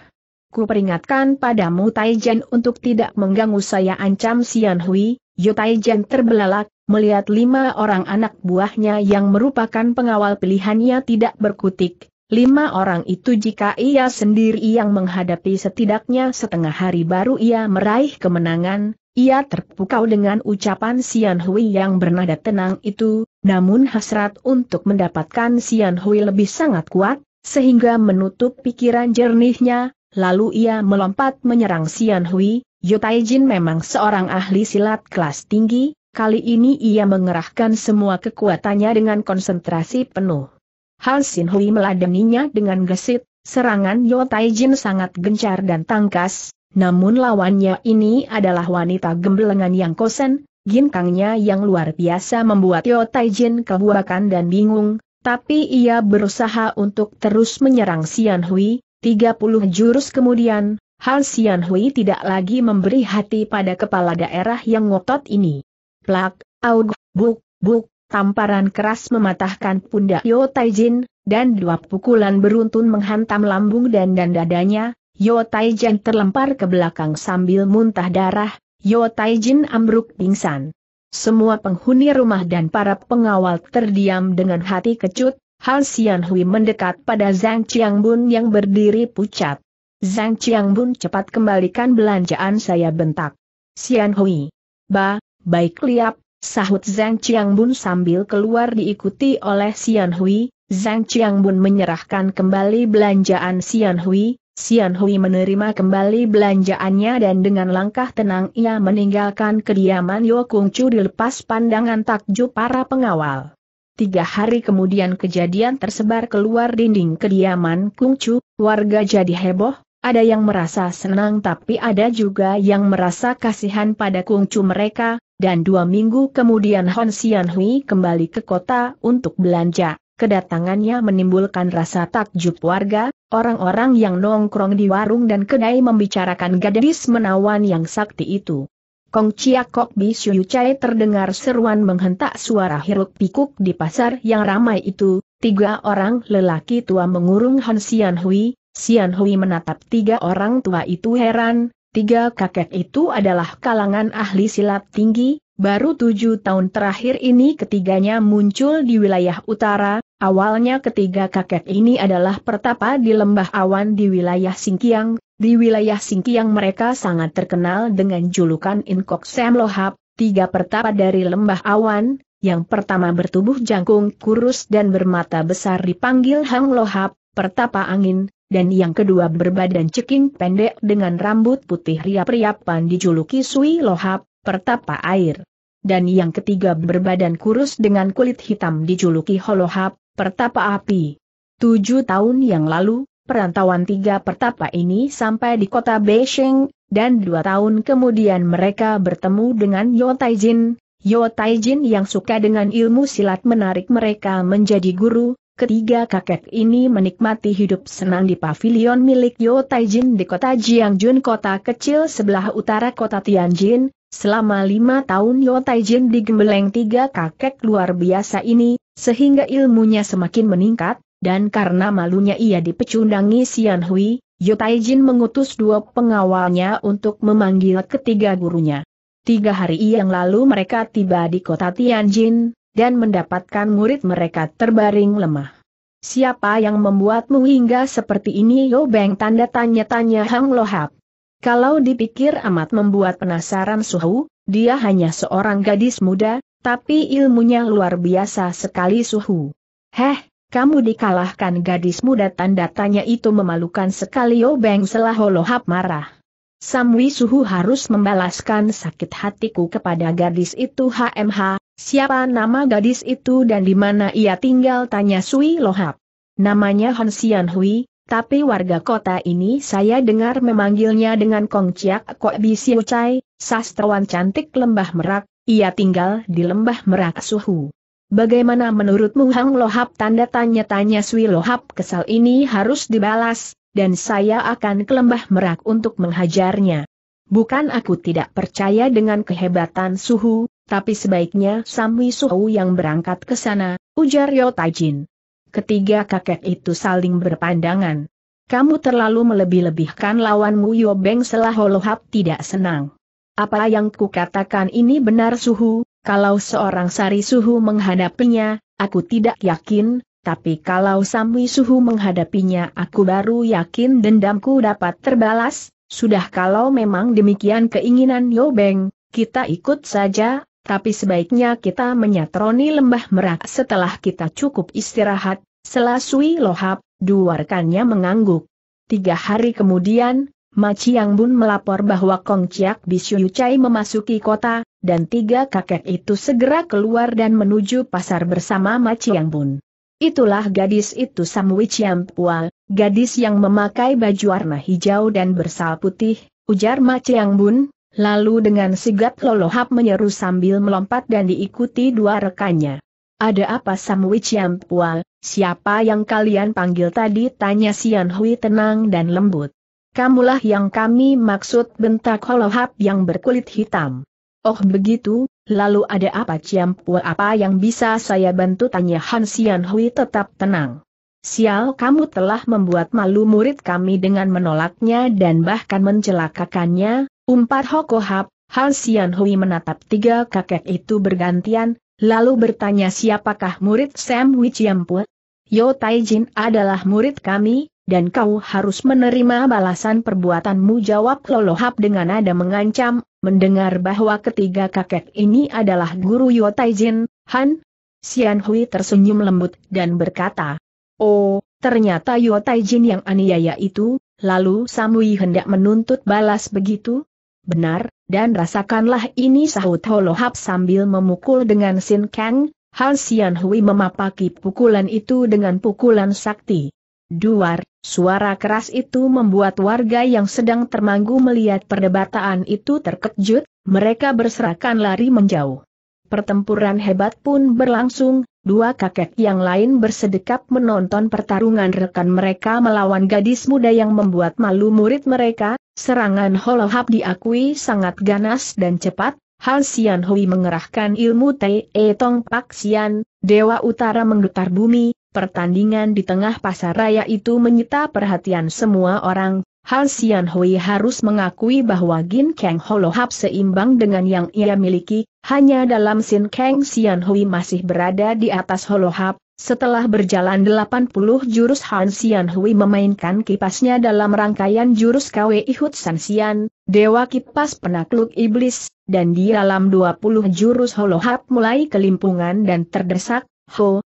Ku peringatkan padamu Taijan untuk tidak mengganggu saya ancam Xian Hui, Yu Taijan terbelalak, melihat lima orang anak buahnya yang merupakan pengawal pilihannya tidak berkutik, Lima orang itu jika ia sendiri yang menghadapi setidaknya setengah hari baru ia meraih kemenangan, ia terpukau dengan ucapan Sian Hui yang bernada tenang itu, namun hasrat untuk mendapatkan Sian Hui lebih sangat kuat, sehingga menutup pikiran jernihnya, lalu ia melompat menyerang Sian Hui, Jin memang seorang ahli silat kelas tinggi, kali ini ia mengerahkan semua kekuatannya dengan konsentrasi penuh. Han Sin meladeninya dengan gesit, serangan Yo Taijin sangat gencar dan tangkas, namun lawannya ini adalah wanita gembelengan yang kosen, ginkangnya yang luar biasa membuat Yo Taijin kebuakan dan bingung, tapi ia berusaha untuk terus menyerang Sianhui. Hui, 30 jurus kemudian, Han Sian Hui tidak lagi memberi hati pada kepala daerah yang ngotot ini. Plak, aug, buk, buk, tamparan keras mematahkan pundak Yo Taijin, dan dua pukulan beruntun menghantam lambung dan dandadanya. dadanya, Yo Taijin terlempar ke belakang sambil muntah darah, Yo Taijin ambruk pingsan. Semua penghuni rumah dan para pengawal terdiam dengan hati kecut, Hal Xian Hui mendekat pada Zhang Qiangbun yang berdiri pucat. Zhang Qiangbun cepat kembalikan belanjaan saya bentak. Xian Hui. Ba, baik liap, Sahut Zhang Qiangbun sambil keluar diikuti oleh Xian Hui, Zhang Qiangbun menyerahkan kembali belanjaan Xian Hui, Xian Hui menerima kembali belanjaannya dan dengan langkah tenang ia meninggalkan kediaman Yo Kung Chu dilepas pandangan takjub para pengawal. Tiga hari kemudian kejadian tersebar keluar dinding kediaman Kung Chu, warga jadi heboh, ada yang merasa senang tapi ada juga yang merasa kasihan pada Kung Chu mereka, dan dua minggu kemudian Hon Xianhui Hui kembali ke kota untuk belanja. Kedatangannya menimbulkan rasa takjub warga, orang-orang yang nongkrong di warung dan kedai membicarakan gadis menawan yang sakti itu. Kong Chia Kok Bi Shuyu Chai terdengar seruan menghentak suara hiruk pikuk di pasar yang ramai itu, tiga orang lelaki tua mengurung Han Xianhui. Hui, Hui menatap tiga orang tua itu heran, Tiga kakek itu adalah kalangan ahli silat tinggi, baru tujuh tahun terakhir ini ketiganya muncul di wilayah utara, awalnya ketiga kakek ini adalah pertapa di lembah awan di wilayah Singkiang, di wilayah Singkiang mereka sangat terkenal dengan julukan Inkok Sam Lohap, tiga pertapa dari lembah awan, yang pertama bertubuh jangkung kurus dan bermata besar dipanggil Hang Lohap, pertapa angin, dan yang kedua berbadan ceking pendek dengan rambut putih riap-riapan dijuluki Sui Lohap, pertapa air. Dan yang ketiga berbadan kurus dengan kulit hitam dijuluki Holohap, pertapa api. Tujuh tahun yang lalu, perantauan tiga pertapa ini sampai di kota Beijing, dan dua tahun kemudian mereka bertemu dengan Yo Taijin. Yo Taijin yang suka dengan ilmu silat menarik mereka menjadi guru, Ketiga kakek ini menikmati hidup senang di pavilion milik Yo Taijin di kota Jiangjun kota kecil sebelah utara kota Tianjin. Selama lima tahun Yo Taijin digembeleng tiga kakek luar biasa ini, sehingga ilmunya semakin meningkat, dan karena malunya ia dipecundangi Xian Hui, Yo Taijin mengutus dua pengawalnya untuk memanggil ketiga gurunya. Tiga hari yang lalu mereka tiba di kota Tianjin, dan mendapatkan murid mereka terbaring lemah. Siapa yang membuatmu hingga seperti ini Yo Beng tanda tanya-tanya Hang Lohap. Kalau dipikir amat membuat penasaran Suhu, dia hanya seorang gadis muda, tapi ilmunya luar biasa sekali Suhu. Heh, kamu dikalahkan gadis muda tanda tanya itu memalukan sekali Yo Beng selah Lohap marah. Samwi Suhu harus membalaskan sakit hatiku kepada gadis itu HMH, Siapa nama gadis itu dan di mana ia tinggal tanya Sui Lohap. Namanya Han Sian Hui, tapi warga kota ini saya dengar memanggilnya dengan Kong Chiak Kok Bi Siu Chai, sastrawan cantik lembah merak, ia tinggal di lembah merak suhu. Bagaimana menurutmu Hang Lohap tanda tanya-tanya Sui Lohap kesal ini harus dibalas, dan saya akan ke lembah merak untuk menghajarnya. Bukan aku tidak percaya dengan kehebatan suhu, tapi sebaiknya Samui Suhu yang berangkat ke sana, ujar Yo Taijin. Ketiga kakek itu saling berpandangan. Kamu terlalu melebih-lebihkan lawanmu Yo Beng Selaholohap tidak senang. Apa yang kukatakan ini benar Suhu, kalau seorang Sari Suhu menghadapinya, aku tidak yakin, tapi kalau Samui Suhu menghadapinya aku baru yakin dendamku dapat terbalas, sudah kalau memang demikian keinginan Yobeng, kita ikut saja tapi sebaiknya kita menyatroni lembah merak setelah kita cukup istirahat, selasui lohap, dua mengangguk. Tiga hari kemudian, Ma Chiang Bun melapor bahwa Kong Chiak Bisyu Chai memasuki kota, dan tiga kakek itu segera keluar dan menuju pasar bersama Ma Chiang Bun. Itulah gadis itu Samwi Chiam Pua, gadis yang memakai baju warna hijau dan bersal putih, ujar Ma Chiang Bun, Lalu dengan sigap lolohap menyeru sambil melompat dan diikuti dua rekannya. Ada apa Samwich yang pual, siapa yang kalian panggil tadi tanya Sian Hui tenang dan lembut. Kamulah yang kami maksud bentak Lolohap yang berkulit hitam. Oh begitu, lalu ada apa Pua apa yang bisa saya bantu tanya Han Sian Hui tetap tenang. Sial kamu telah membuat malu murid kami dengan menolaknya dan bahkan mencelakakannya, Umpat Hokohap, Han Sian Hui menatap tiga kakek itu bergantian, lalu bertanya siapakah murid Sam Wichiampu? Yo Taijin adalah murid kami, dan kau harus menerima balasan perbuatanmu jawab Lolo Hap dengan nada mengancam, mendengar bahwa ketiga kakek ini adalah guru Yo Taijin, Han. Sian Hui tersenyum lembut dan berkata, Oh, ternyata Yo Taijin yang aniaya itu, lalu Samui hendak menuntut balas begitu? benar, dan rasakanlah ini sahut Holohap sambil memukul dengan Sin Kang, Han Xian Hui memapaki pukulan itu dengan pukulan sakti. Duar, suara keras itu membuat warga yang sedang termanggu melihat perdebatan itu terkejut, mereka berserakan lari menjauh. Pertempuran hebat pun berlangsung, dua kakek yang lain bersedekap menonton pertarungan rekan mereka melawan gadis muda yang membuat malu murid mereka, Serangan Holohap diakui sangat ganas dan cepat, Hal Sian Hui mengerahkan ilmu Tai E Tong Pak Sian, Dewa Utara menggetar bumi, pertandingan di tengah pasar raya itu menyita perhatian semua orang, Hal Sian Hui harus mengakui bahwa Gin Kang Holohap seimbang dengan yang ia miliki, hanya dalam Sin Kang Sian Hui masih berada di atas Holohap, setelah berjalan 80 jurus Han Xian Hui memainkan kipasnya dalam rangkaian jurus KW Ihut San Xian, Dewa Kipas Penakluk Iblis, dan di dalam 20 jurus Holohap mulai kelimpungan dan terdesak, Ho,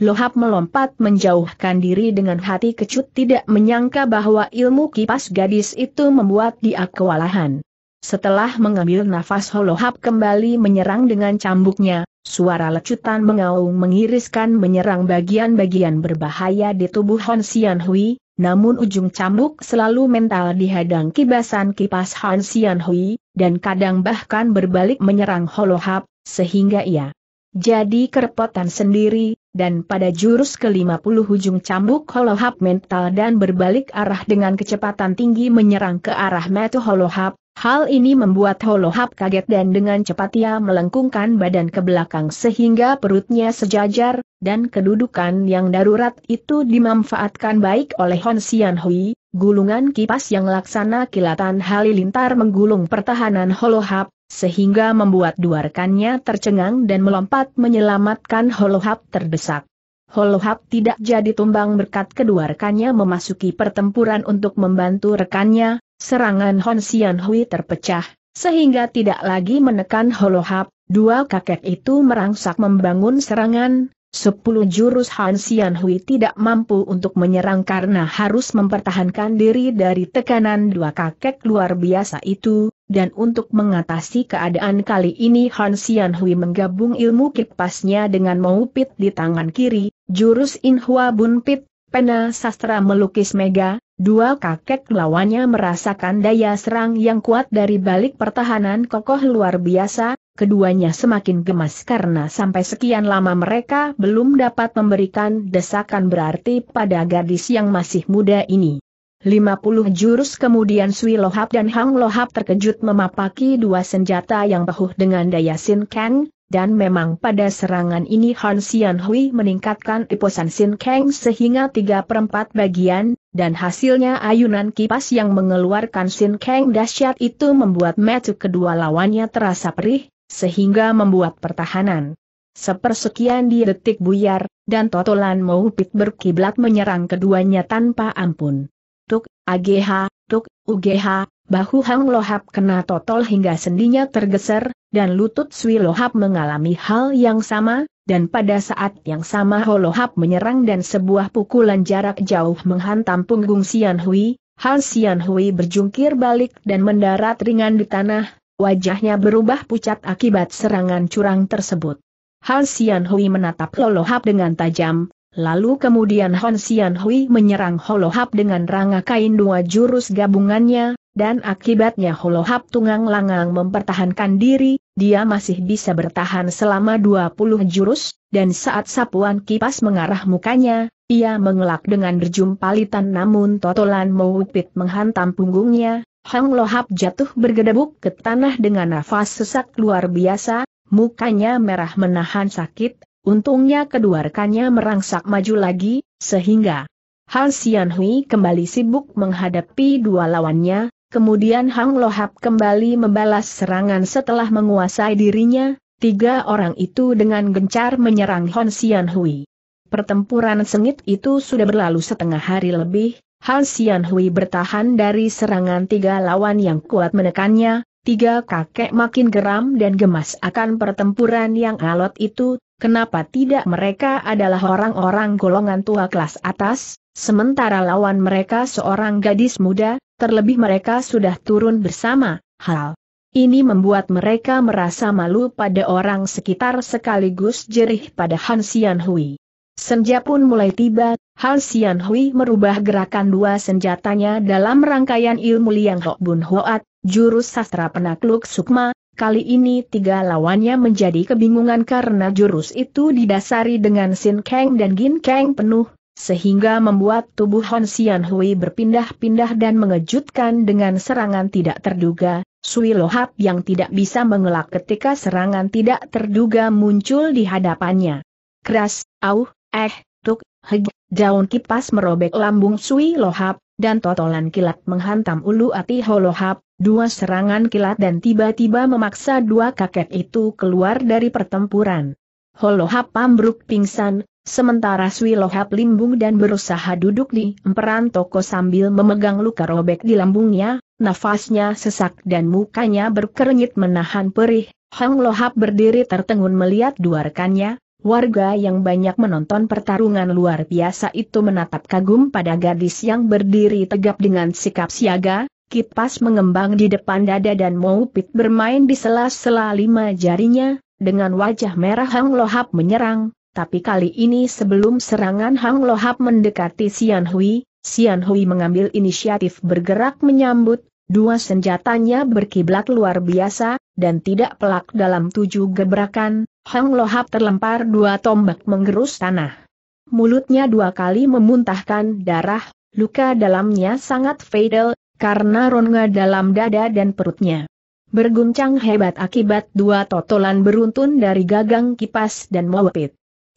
Lohap melompat menjauhkan diri dengan hati kecut tidak menyangka bahwa ilmu kipas gadis itu membuat dia kewalahan. Setelah mengambil nafas Holohap kembali menyerang dengan cambuknya, suara lecutan mengaung mengiriskan menyerang bagian-bagian berbahaya di tubuh Han Xian Hui, namun ujung cambuk selalu mental dihadang kibasan kipas Han Xian Hui, dan kadang bahkan berbalik menyerang Holohap, sehingga ia jadi kerepotan sendiri, dan pada jurus ke-50 ujung cambuk Holohap mental dan berbalik arah dengan kecepatan tinggi menyerang ke arah metu Holohap, Hal ini membuat Holohap kaget dan dengan cepat ia melengkungkan badan ke belakang sehingga perutnya sejajar, dan kedudukan yang darurat itu dimanfaatkan baik oleh Hon Sian Hui, gulungan kipas yang laksana kilatan halilintar menggulung pertahanan Holohap, sehingga membuat dua rekannya tercengang dan melompat menyelamatkan Holohap terdesak. Holohap tidak jadi tumbang berkat kedua rekannya memasuki pertempuran untuk membantu rekannya, Serangan Hon Sian Hui terpecah, sehingga tidak lagi menekan holohap, dua kakek itu merangsak membangun serangan, sepuluh jurus Han Sian Hui tidak mampu untuk menyerang karena harus mempertahankan diri dari tekanan dua kakek luar biasa itu, dan untuk mengatasi keadaan kali ini Han Sian Hui menggabung ilmu kipasnya dengan maupit di tangan kiri, jurus Inhua Bun Pit, Pena sastra melukis mega, dua kakek lawannya merasakan daya serang yang kuat dari balik pertahanan kokoh luar biasa, keduanya semakin gemas karena sampai sekian lama mereka belum dapat memberikan desakan berarti pada gadis yang masih muda ini. 50 jurus kemudian Sui Lohap dan Hang Lohap terkejut memapaki dua senjata yang bahuh dengan daya Sin Kang, dan memang pada serangan ini Han Hui meningkatkan Iposan Sin Kang sehingga 3 per bagian, dan hasilnya ayunan kipas yang mengeluarkan Sin Kang dahsyat itu membuat metu kedua lawannya terasa perih, sehingga membuat pertahanan. Sepersekian di detik buyar, dan Totolan pit berkiblat menyerang keduanya tanpa ampun. Tuk, AGH, Tuk, UGH, bahu Hang Lohap kena totol hingga sendinya tergeser, dan lutut Sui Lohap mengalami hal yang sama, dan pada saat yang sama Ho Lohap menyerang dan sebuah pukulan jarak jauh menghantam punggung Sian Hui, Han Sian Hui berjungkir balik dan mendarat ringan di tanah, wajahnya berubah pucat akibat serangan curang tersebut. Han Sian Hui menatap Ho Lohap dengan tajam, Lalu kemudian Hon Sian Hui menyerang Holohap dengan ranga kain dua jurus gabungannya, dan akibatnya Holohap Tungang Langang mempertahankan diri, dia masih bisa bertahan selama 20 jurus, dan saat sapuan kipas mengarah mukanya, ia mengelak dengan berjumpalitan namun totolan Mowupit menghantam punggungnya, Hang Lohap jatuh bergedebuk ke tanah dengan nafas sesak luar biasa, mukanya merah menahan sakit, untungnya kedua rekannya merangsak maju lagi, sehingga Han Xianhui kembali sibuk menghadapi dua lawannya, Kemudian Hang Lohap kembali membalas serangan setelah menguasai dirinya, tiga orang itu dengan gencar menyerang Hon Sian Hui. Pertempuran sengit itu sudah berlalu setengah hari lebih, Hon Sian Hui bertahan dari serangan tiga lawan yang kuat menekannya, tiga kakek makin geram dan gemas akan pertempuran yang alot itu, kenapa tidak mereka adalah orang-orang golongan tua kelas atas, sementara lawan mereka seorang gadis muda, terlebih mereka sudah turun bersama, hal. Ini membuat mereka merasa malu pada orang sekitar sekaligus jerih pada Han Xianhui. Hui. Senja pun mulai tiba, Han Xianhui Hui merubah gerakan dua senjatanya dalam rangkaian ilmu Liang Hok Bun Hoat, jurus sastra penakluk Sukma, kali ini tiga lawannya menjadi kebingungan karena jurus itu didasari dengan Sin Kang dan Gin Kang penuh sehingga membuat tubuh Hon Sian Hui berpindah-pindah dan mengejutkan dengan serangan tidak terduga, Sui Lohap yang tidak bisa mengelak ketika serangan tidak terduga muncul di hadapannya. Keras, au, eh, tuk, heg, daun kipas merobek lambung Sui Lohap, dan totolan kilat menghantam ulu ati Holohap, Dua serangan kilat dan tiba-tiba memaksa dua kakek itu keluar dari pertempuran. Holohap pambruk pingsan, Sementara Swilohap limbung dan berusaha duduk di emperan toko sambil memegang luka robek di lambungnya, nafasnya sesak dan mukanya berkerenyit menahan perih, Hang Lohap berdiri tertengun melihat dua rekannya, warga yang banyak menonton pertarungan luar biasa itu menatap kagum pada gadis yang berdiri tegap dengan sikap siaga, kipas mengembang di depan dada dan pit bermain di sela-sela lima jarinya, dengan wajah merah Hang Lohap menyerang, tapi kali ini sebelum serangan Hang Lohap mendekati Sian Hui, Sian Hui mengambil inisiatif bergerak menyambut, dua senjatanya berkiblat luar biasa, dan tidak pelak dalam tujuh gebrakan, Hang Lohap terlempar dua tombak menggerus tanah. Mulutnya dua kali memuntahkan darah, luka dalamnya sangat fatal, karena rongga dalam dada dan perutnya. Berguncang hebat akibat dua totolan beruntun dari gagang kipas dan mewepit.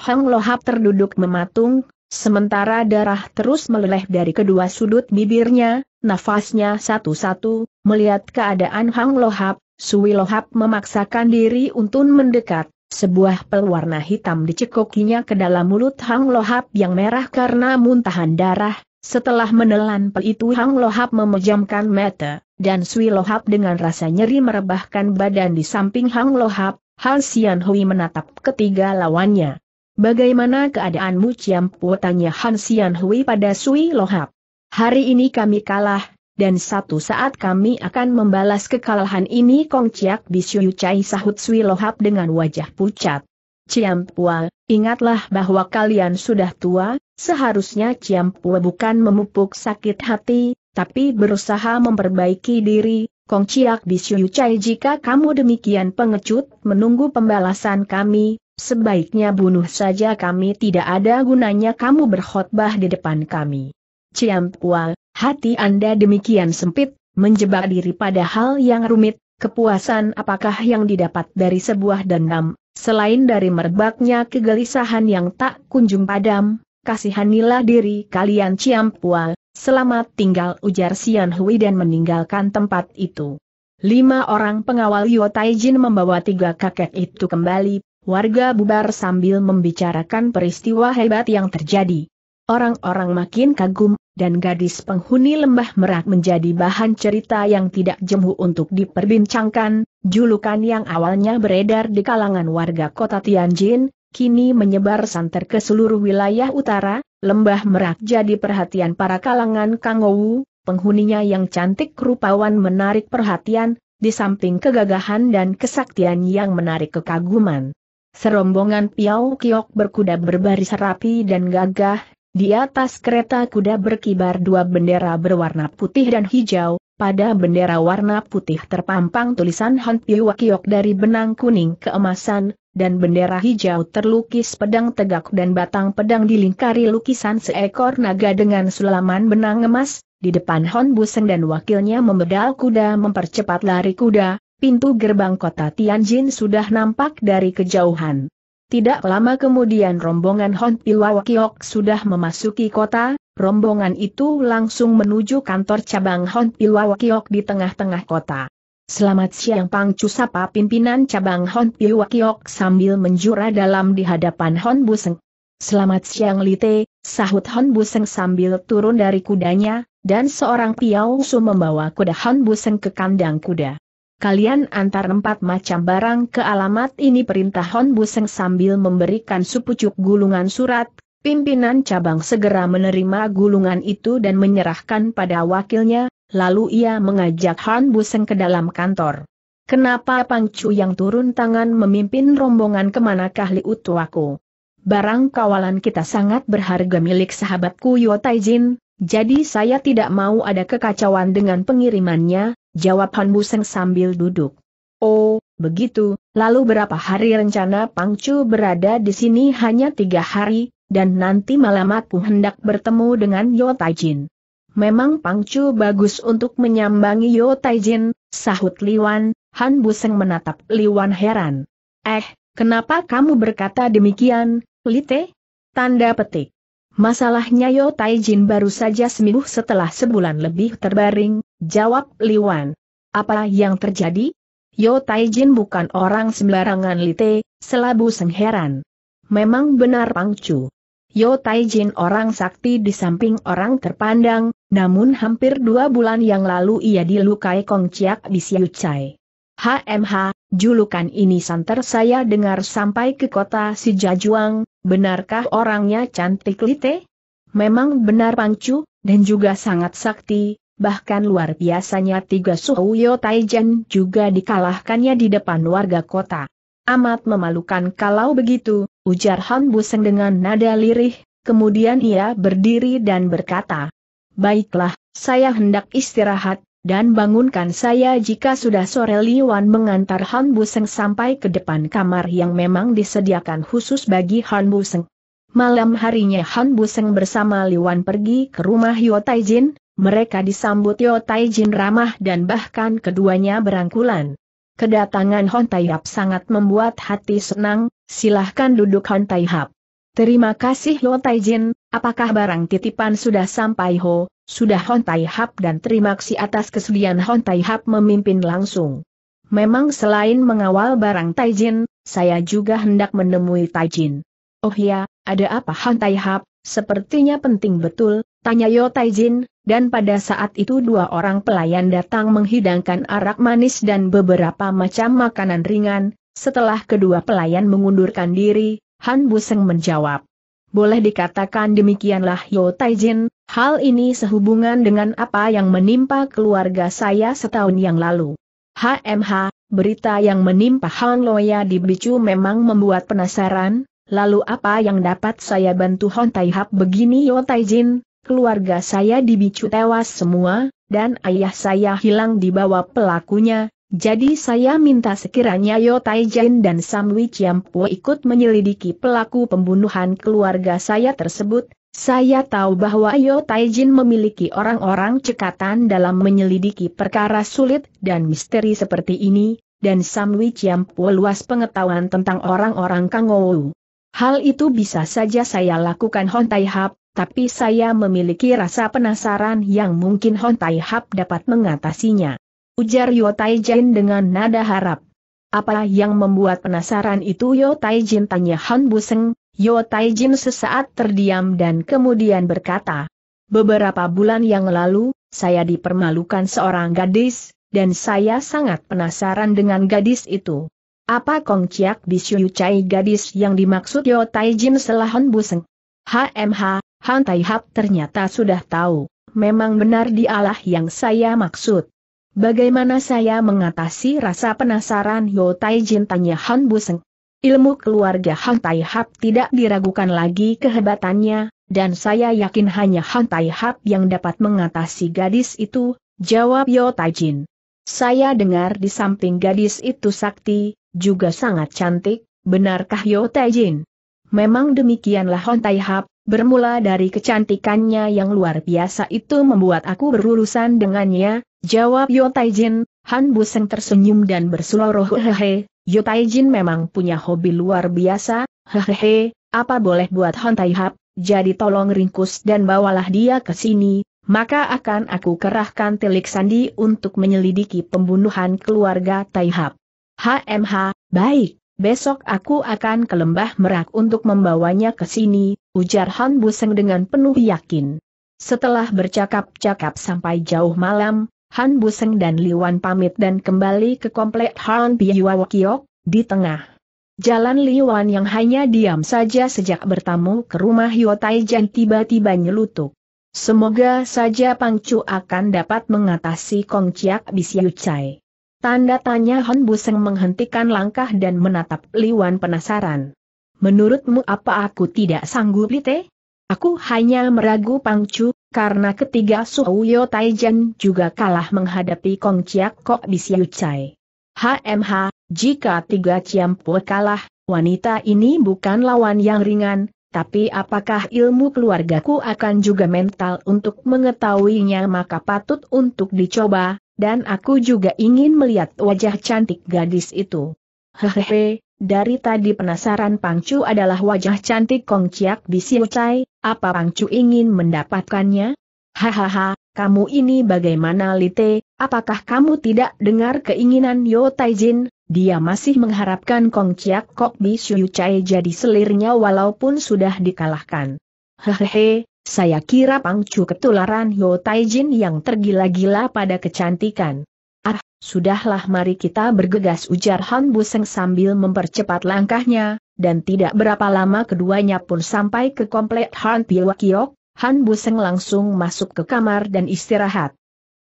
Hang Lohap terduduk mematung, sementara darah terus meleleh dari kedua sudut bibirnya, nafasnya satu-satu, melihat keadaan Hang Lohap, Sui Lohap memaksakan diri untuk mendekat. Sebuah pelwarna hitam dicekokinya ke dalam mulut Hang Lohap yang merah karena muntahan darah. Setelah menelan pel itu Hang Lohap memejamkan mata, dan Sui Lohap dengan rasa nyeri merebahkan badan di samping Hang Lohap, Hal Sian Hui menatap ketiga lawannya. Bagaimana keadaanmu Ciampu tanya Han Sian Hui pada Sui Lohap. Hari ini kami kalah, dan satu saat kami akan membalas kekalahan ini Kong Ciak Bisyu Cai sahut Sui Lohap dengan wajah pucat. Ciampua, ingatlah bahwa kalian sudah tua, seharusnya Ciampua bukan memupuk sakit hati, tapi berusaha memperbaiki diri, Kong Ciak Bisyu Cai jika kamu demikian pengecut menunggu pembalasan kami, Sebaiknya bunuh saja kami tidak ada gunanya kamu berkhotbah di depan kami. Ciam Pual, hati Anda demikian sempit, menjebak diri pada hal yang rumit, kepuasan apakah yang didapat dari sebuah dendam, selain dari merebaknya kegelisahan yang tak kunjung padam, kasihanilah diri kalian Ciam Pual, selamat tinggal ujar Sian Hui dan meninggalkan tempat itu. Lima orang pengawal Yotaijin Jin membawa tiga kakek itu kembali warga bubar sambil membicarakan peristiwa hebat yang terjadi. Orang-orang makin kagum, dan gadis penghuni lembah merak menjadi bahan cerita yang tidak jemu untuk diperbincangkan, julukan yang awalnya beredar di kalangan warga kota Tianjin, kini menyebar santer ke seluruh wilayah utara, lembah merak jadi perhatian para kalangan Kangowu, penghuninya yang cantik rupawan menarik perhatian, di samping kegagahan dan kesaktian yang menarik kekaguman. Serombongan Piau Kiok berkuda berbaris rapi dan gagah, di atas kereta kuda berkibar dua bendera berwarna putih dan hijau, pada bendera warna putih terpampang tulisan Han Piau Kiok dari benang kuning keemasan, dan bendera hijau terlukis pedang tegak dan batang pedang dilingkari lukisan seekor naga dengan sulaman benang emas, di depan Hon Buseng dan wakilnya membedal kuda mempercepat lari kuda, pintu gerbang kota Tianjin sudah nampak dari kejauhan. Tidak lama kemudian rombongan Hon Pilwakiok sudah memasuki kota, rombongan itu langsung menuju kantor cabang Hon Pilwakiok di tengah-tengah kota. Selamat siang Pang Cu sapa pimpinan cabang Hon Piwakiok sambil menjura dalam di hadapan Hon Buseng. Selamat siang Lite, sahut Hon Buseng sambil turun dari kudanya, dan seorang Piau Su membawa kuda Hon Buseng ke kandang kuda kalian antar empat macam barang ke alamat ini perintah Hon Buseng sambil memberikan sepucuk gulungan surat, pimpinan cabang segera menerima gulungan itu dan menyerahkan pada wakilnya, lalu ia mengajak Hon Buseng ke dalam kantor. Kenapa Pang Chu yang turun tangan memimpin rombongan kemanakah Liu Tuaku? Barang kawalan kita sangat berharga milik sahabatku Yotai Jin. jadi saya tidak mau ada kekacauan dengan pengirimannya, Jawab Han Buseng sambil duduk. Oh, begitu, lalu berapa hari rencana Pangcu berada di sini hanya tiga hari, dan nanti malam aku hendak bertemu dengan Yo Taijin. Memang Pangcu bagus untuk menyambangi Yo Taijin, sahut Liwan, Han Buseng menatap Liwan heran. Eh, kenapa kamu berkata demikian, Lite? Tanda petik. Masalahnya Yo Jin baru saja sembuh setelah sebulan lebih terbaring, jawab Li Wan. Apa yang terjadi? Yo Jin bukan orang sembarangan Lite, selabu sengheran. Memang benar Pangcu. Yo Jin orang sakti di samping orang terpandang, namun hampir dua bulan yang lalu ia dilukai Kong Chiak di Siu Chai. HMH, julukan ini santer saya dengar sampai ke kota Sijajuang, Benarkah orangnya cantik lite? Memang benar Pangcu, dan juga sangat sakti, bahkan luar biasanya tiga Suhuyo Taijan juga dikalahkannya di depan warga kota. Amat memalukan kalau begitu, ujar Han Buseng dengan nada lirih, kemudian ia berdiri dan berkata, Baiklah, saya hendak istirahat, dan bangunkan saya jika sudah sore Liwan mengantar Han Buseng sampai ke depan kamar yang memang disediakan khusus bagi Han Buseng. Malam harinya Han Buseng bersama Liwan pergi ke rumah Yo Jin, mereka disambut Yo Jin ramah dan bahkan keduanya berangkulan. Kedatangan Hon Taihap sangat membuat hati senang, silahkan duduk Hon Taihap. Terima kasih Yo Jin, apakah barang titipan sudah sampai Ho? Sudah Hon Tai Hap dan terima kasih atas kesulitan Hon Tai Hap memimpin langsung. Memang selain mengawal barang Taijin, saya juga hendak menemui Taijin. Oh ya, ada apa Hon Tai Hap? Sepertinya penting betul, tanya Yo Jin. dan pada saat itu dua orang pelayan datang menghidangkan arak manis dan beberapa macam makanan ringan, setelah kedua pelayan mengundurkan diri, Han Buseng menjawab. Boleh dikatakan demikianlah Yo Taijin, hal ini sehubungan dengan apa yang menimpa keluarga saya setahun yang lalu. HMH, berita yang menimpa Hang Loya di Bicu memang membuat penasaran, lalu apa yang dapat saya bantu Hon Taihap begini Yo Taijin, keluarga saya di Bicu tewas semua, dan ayah saya hilang di bawah pelakunya, jadi saya minta sekiranya Yo Jin dan Chiam Chiampo ikut menyelidiki pelaku pembunuhan keluarga saya tersebut, saya tahu bahwa Yo Jin memiliki orang-orang cekatan dalam menyelidiki perkara sulit dan misteri seperti ini, dan Sam Chiam Chiampo luas pengetahuan tentang orang-orang Kang Ou. Hal itu bisa saja saya lakukan Hon Tai Hap, tapi saya memiliki rasa penasaran yang mungkin Hon Tai Hap dapat mengatasinya. Ujar Yo Jin dengan nada harap. Apa yang membuat penasaran itu Yo Jin tanya Han Buseng, Yo Jin sesaat terdiam dan kemudian berkata. Beberapa bulan yang lalu, saya dipermalukan seorang gadis, dan saya sangat penasaran dengan gadis itu. Apa Kong Ciak Bisyu Cai gadis yang dimaksud Yo Jin selah Han Buseng? HMH, Han Taihap ternyata sudah tahu, memang benar dialah yang saya maksud. Bagaimana saya mengatasi rasa penasaran Yo Jin tanya Han Buseng. Ilmu keluarga Han Tai Hap tidak diragukan lagi kehebatannya, dan saya yakin hanya Han Tai Hap yang dapat mengatasi gadis itu, jawab Yo Jin. Saya dengar di samping gadis itu sakti, juga sangat cantik, benarkah Yo Jin? Memang demikianlah Han Tai Hap, bermula dari kecantikannya yang luar biasa itu membuat aku berurusan dengannya, Jawab Taijin, Han Buseng tersenyum dan berseloroh hehehe, Taijin memang punya hobi luar biasa, hehehe, apa boleh buat Han Taihap, jadi tolong ringkus dan bawalah dia ke sini, maka akan aku kerahkan Telik sandi untuk menyelidiki pembunuhan keluarga Taihap. HMH, baik, besok aku akan ke lembah merak untuk membawanya ke sini, ujar Han Buseng dengan penuh yakin. Setelah bercakap-cakap sampai jauh malam, Han Buseng dan Liwan pamit dan kembali ke komplek Han Piyawakiok, di tengah. Jalan Liwan yang hanya diam saja sejak bertamu ke rumah Yotai-jan tiba-tiba nyelutuk. Semoga saja Pangcu akan dapat mengatasi Kong Ciak Bisiu Chai. Tanda tanya Han Buseng menghentikan langkah dan menatap Liwan penasaran. Menurutmu apa aku tidak sanggup Lite? Aku hanya meragu Pangcu, karena ketiga Suyo Taijan juga kalah menghadapi Kong Chiak Kok di Siu Chai. HMH, jika tiga Ciampu kalah, wanita ini bukan lawan yang ringan, tapi apakah ilmu keluargaku akan juga mental untuk mengetahuinya maka patut untuk dicoba, dan aku juga ingin melihat wajah cantik gadis itu. Hehehe, dari tadi penasaran Pangcu adalah wajah cantik Kong di Siu Chai, apa Pangcu ingin mendapatkannya? Hahaha, kamu ini bagaimana Lite, apakah kamu tidak dengar keinginan Yo Taijin? Dia masih mengharapkan Kong Chiak Kok Siu Chai jadi selirnya walaupun sudah dikalahkan. Hehehe, saya kira Pangcu ketularan Yo Taijin yang tergila-gila pada kecantikan. Ah, sudahlah mari kita bergegas ujar Han Buseng sambil mempercepat langkahnya, dan tidak berapa lama keduanya pun sampai ke komplek Han Piwakiok, Han Buseng langsung masuk ke kamar dan istirahat.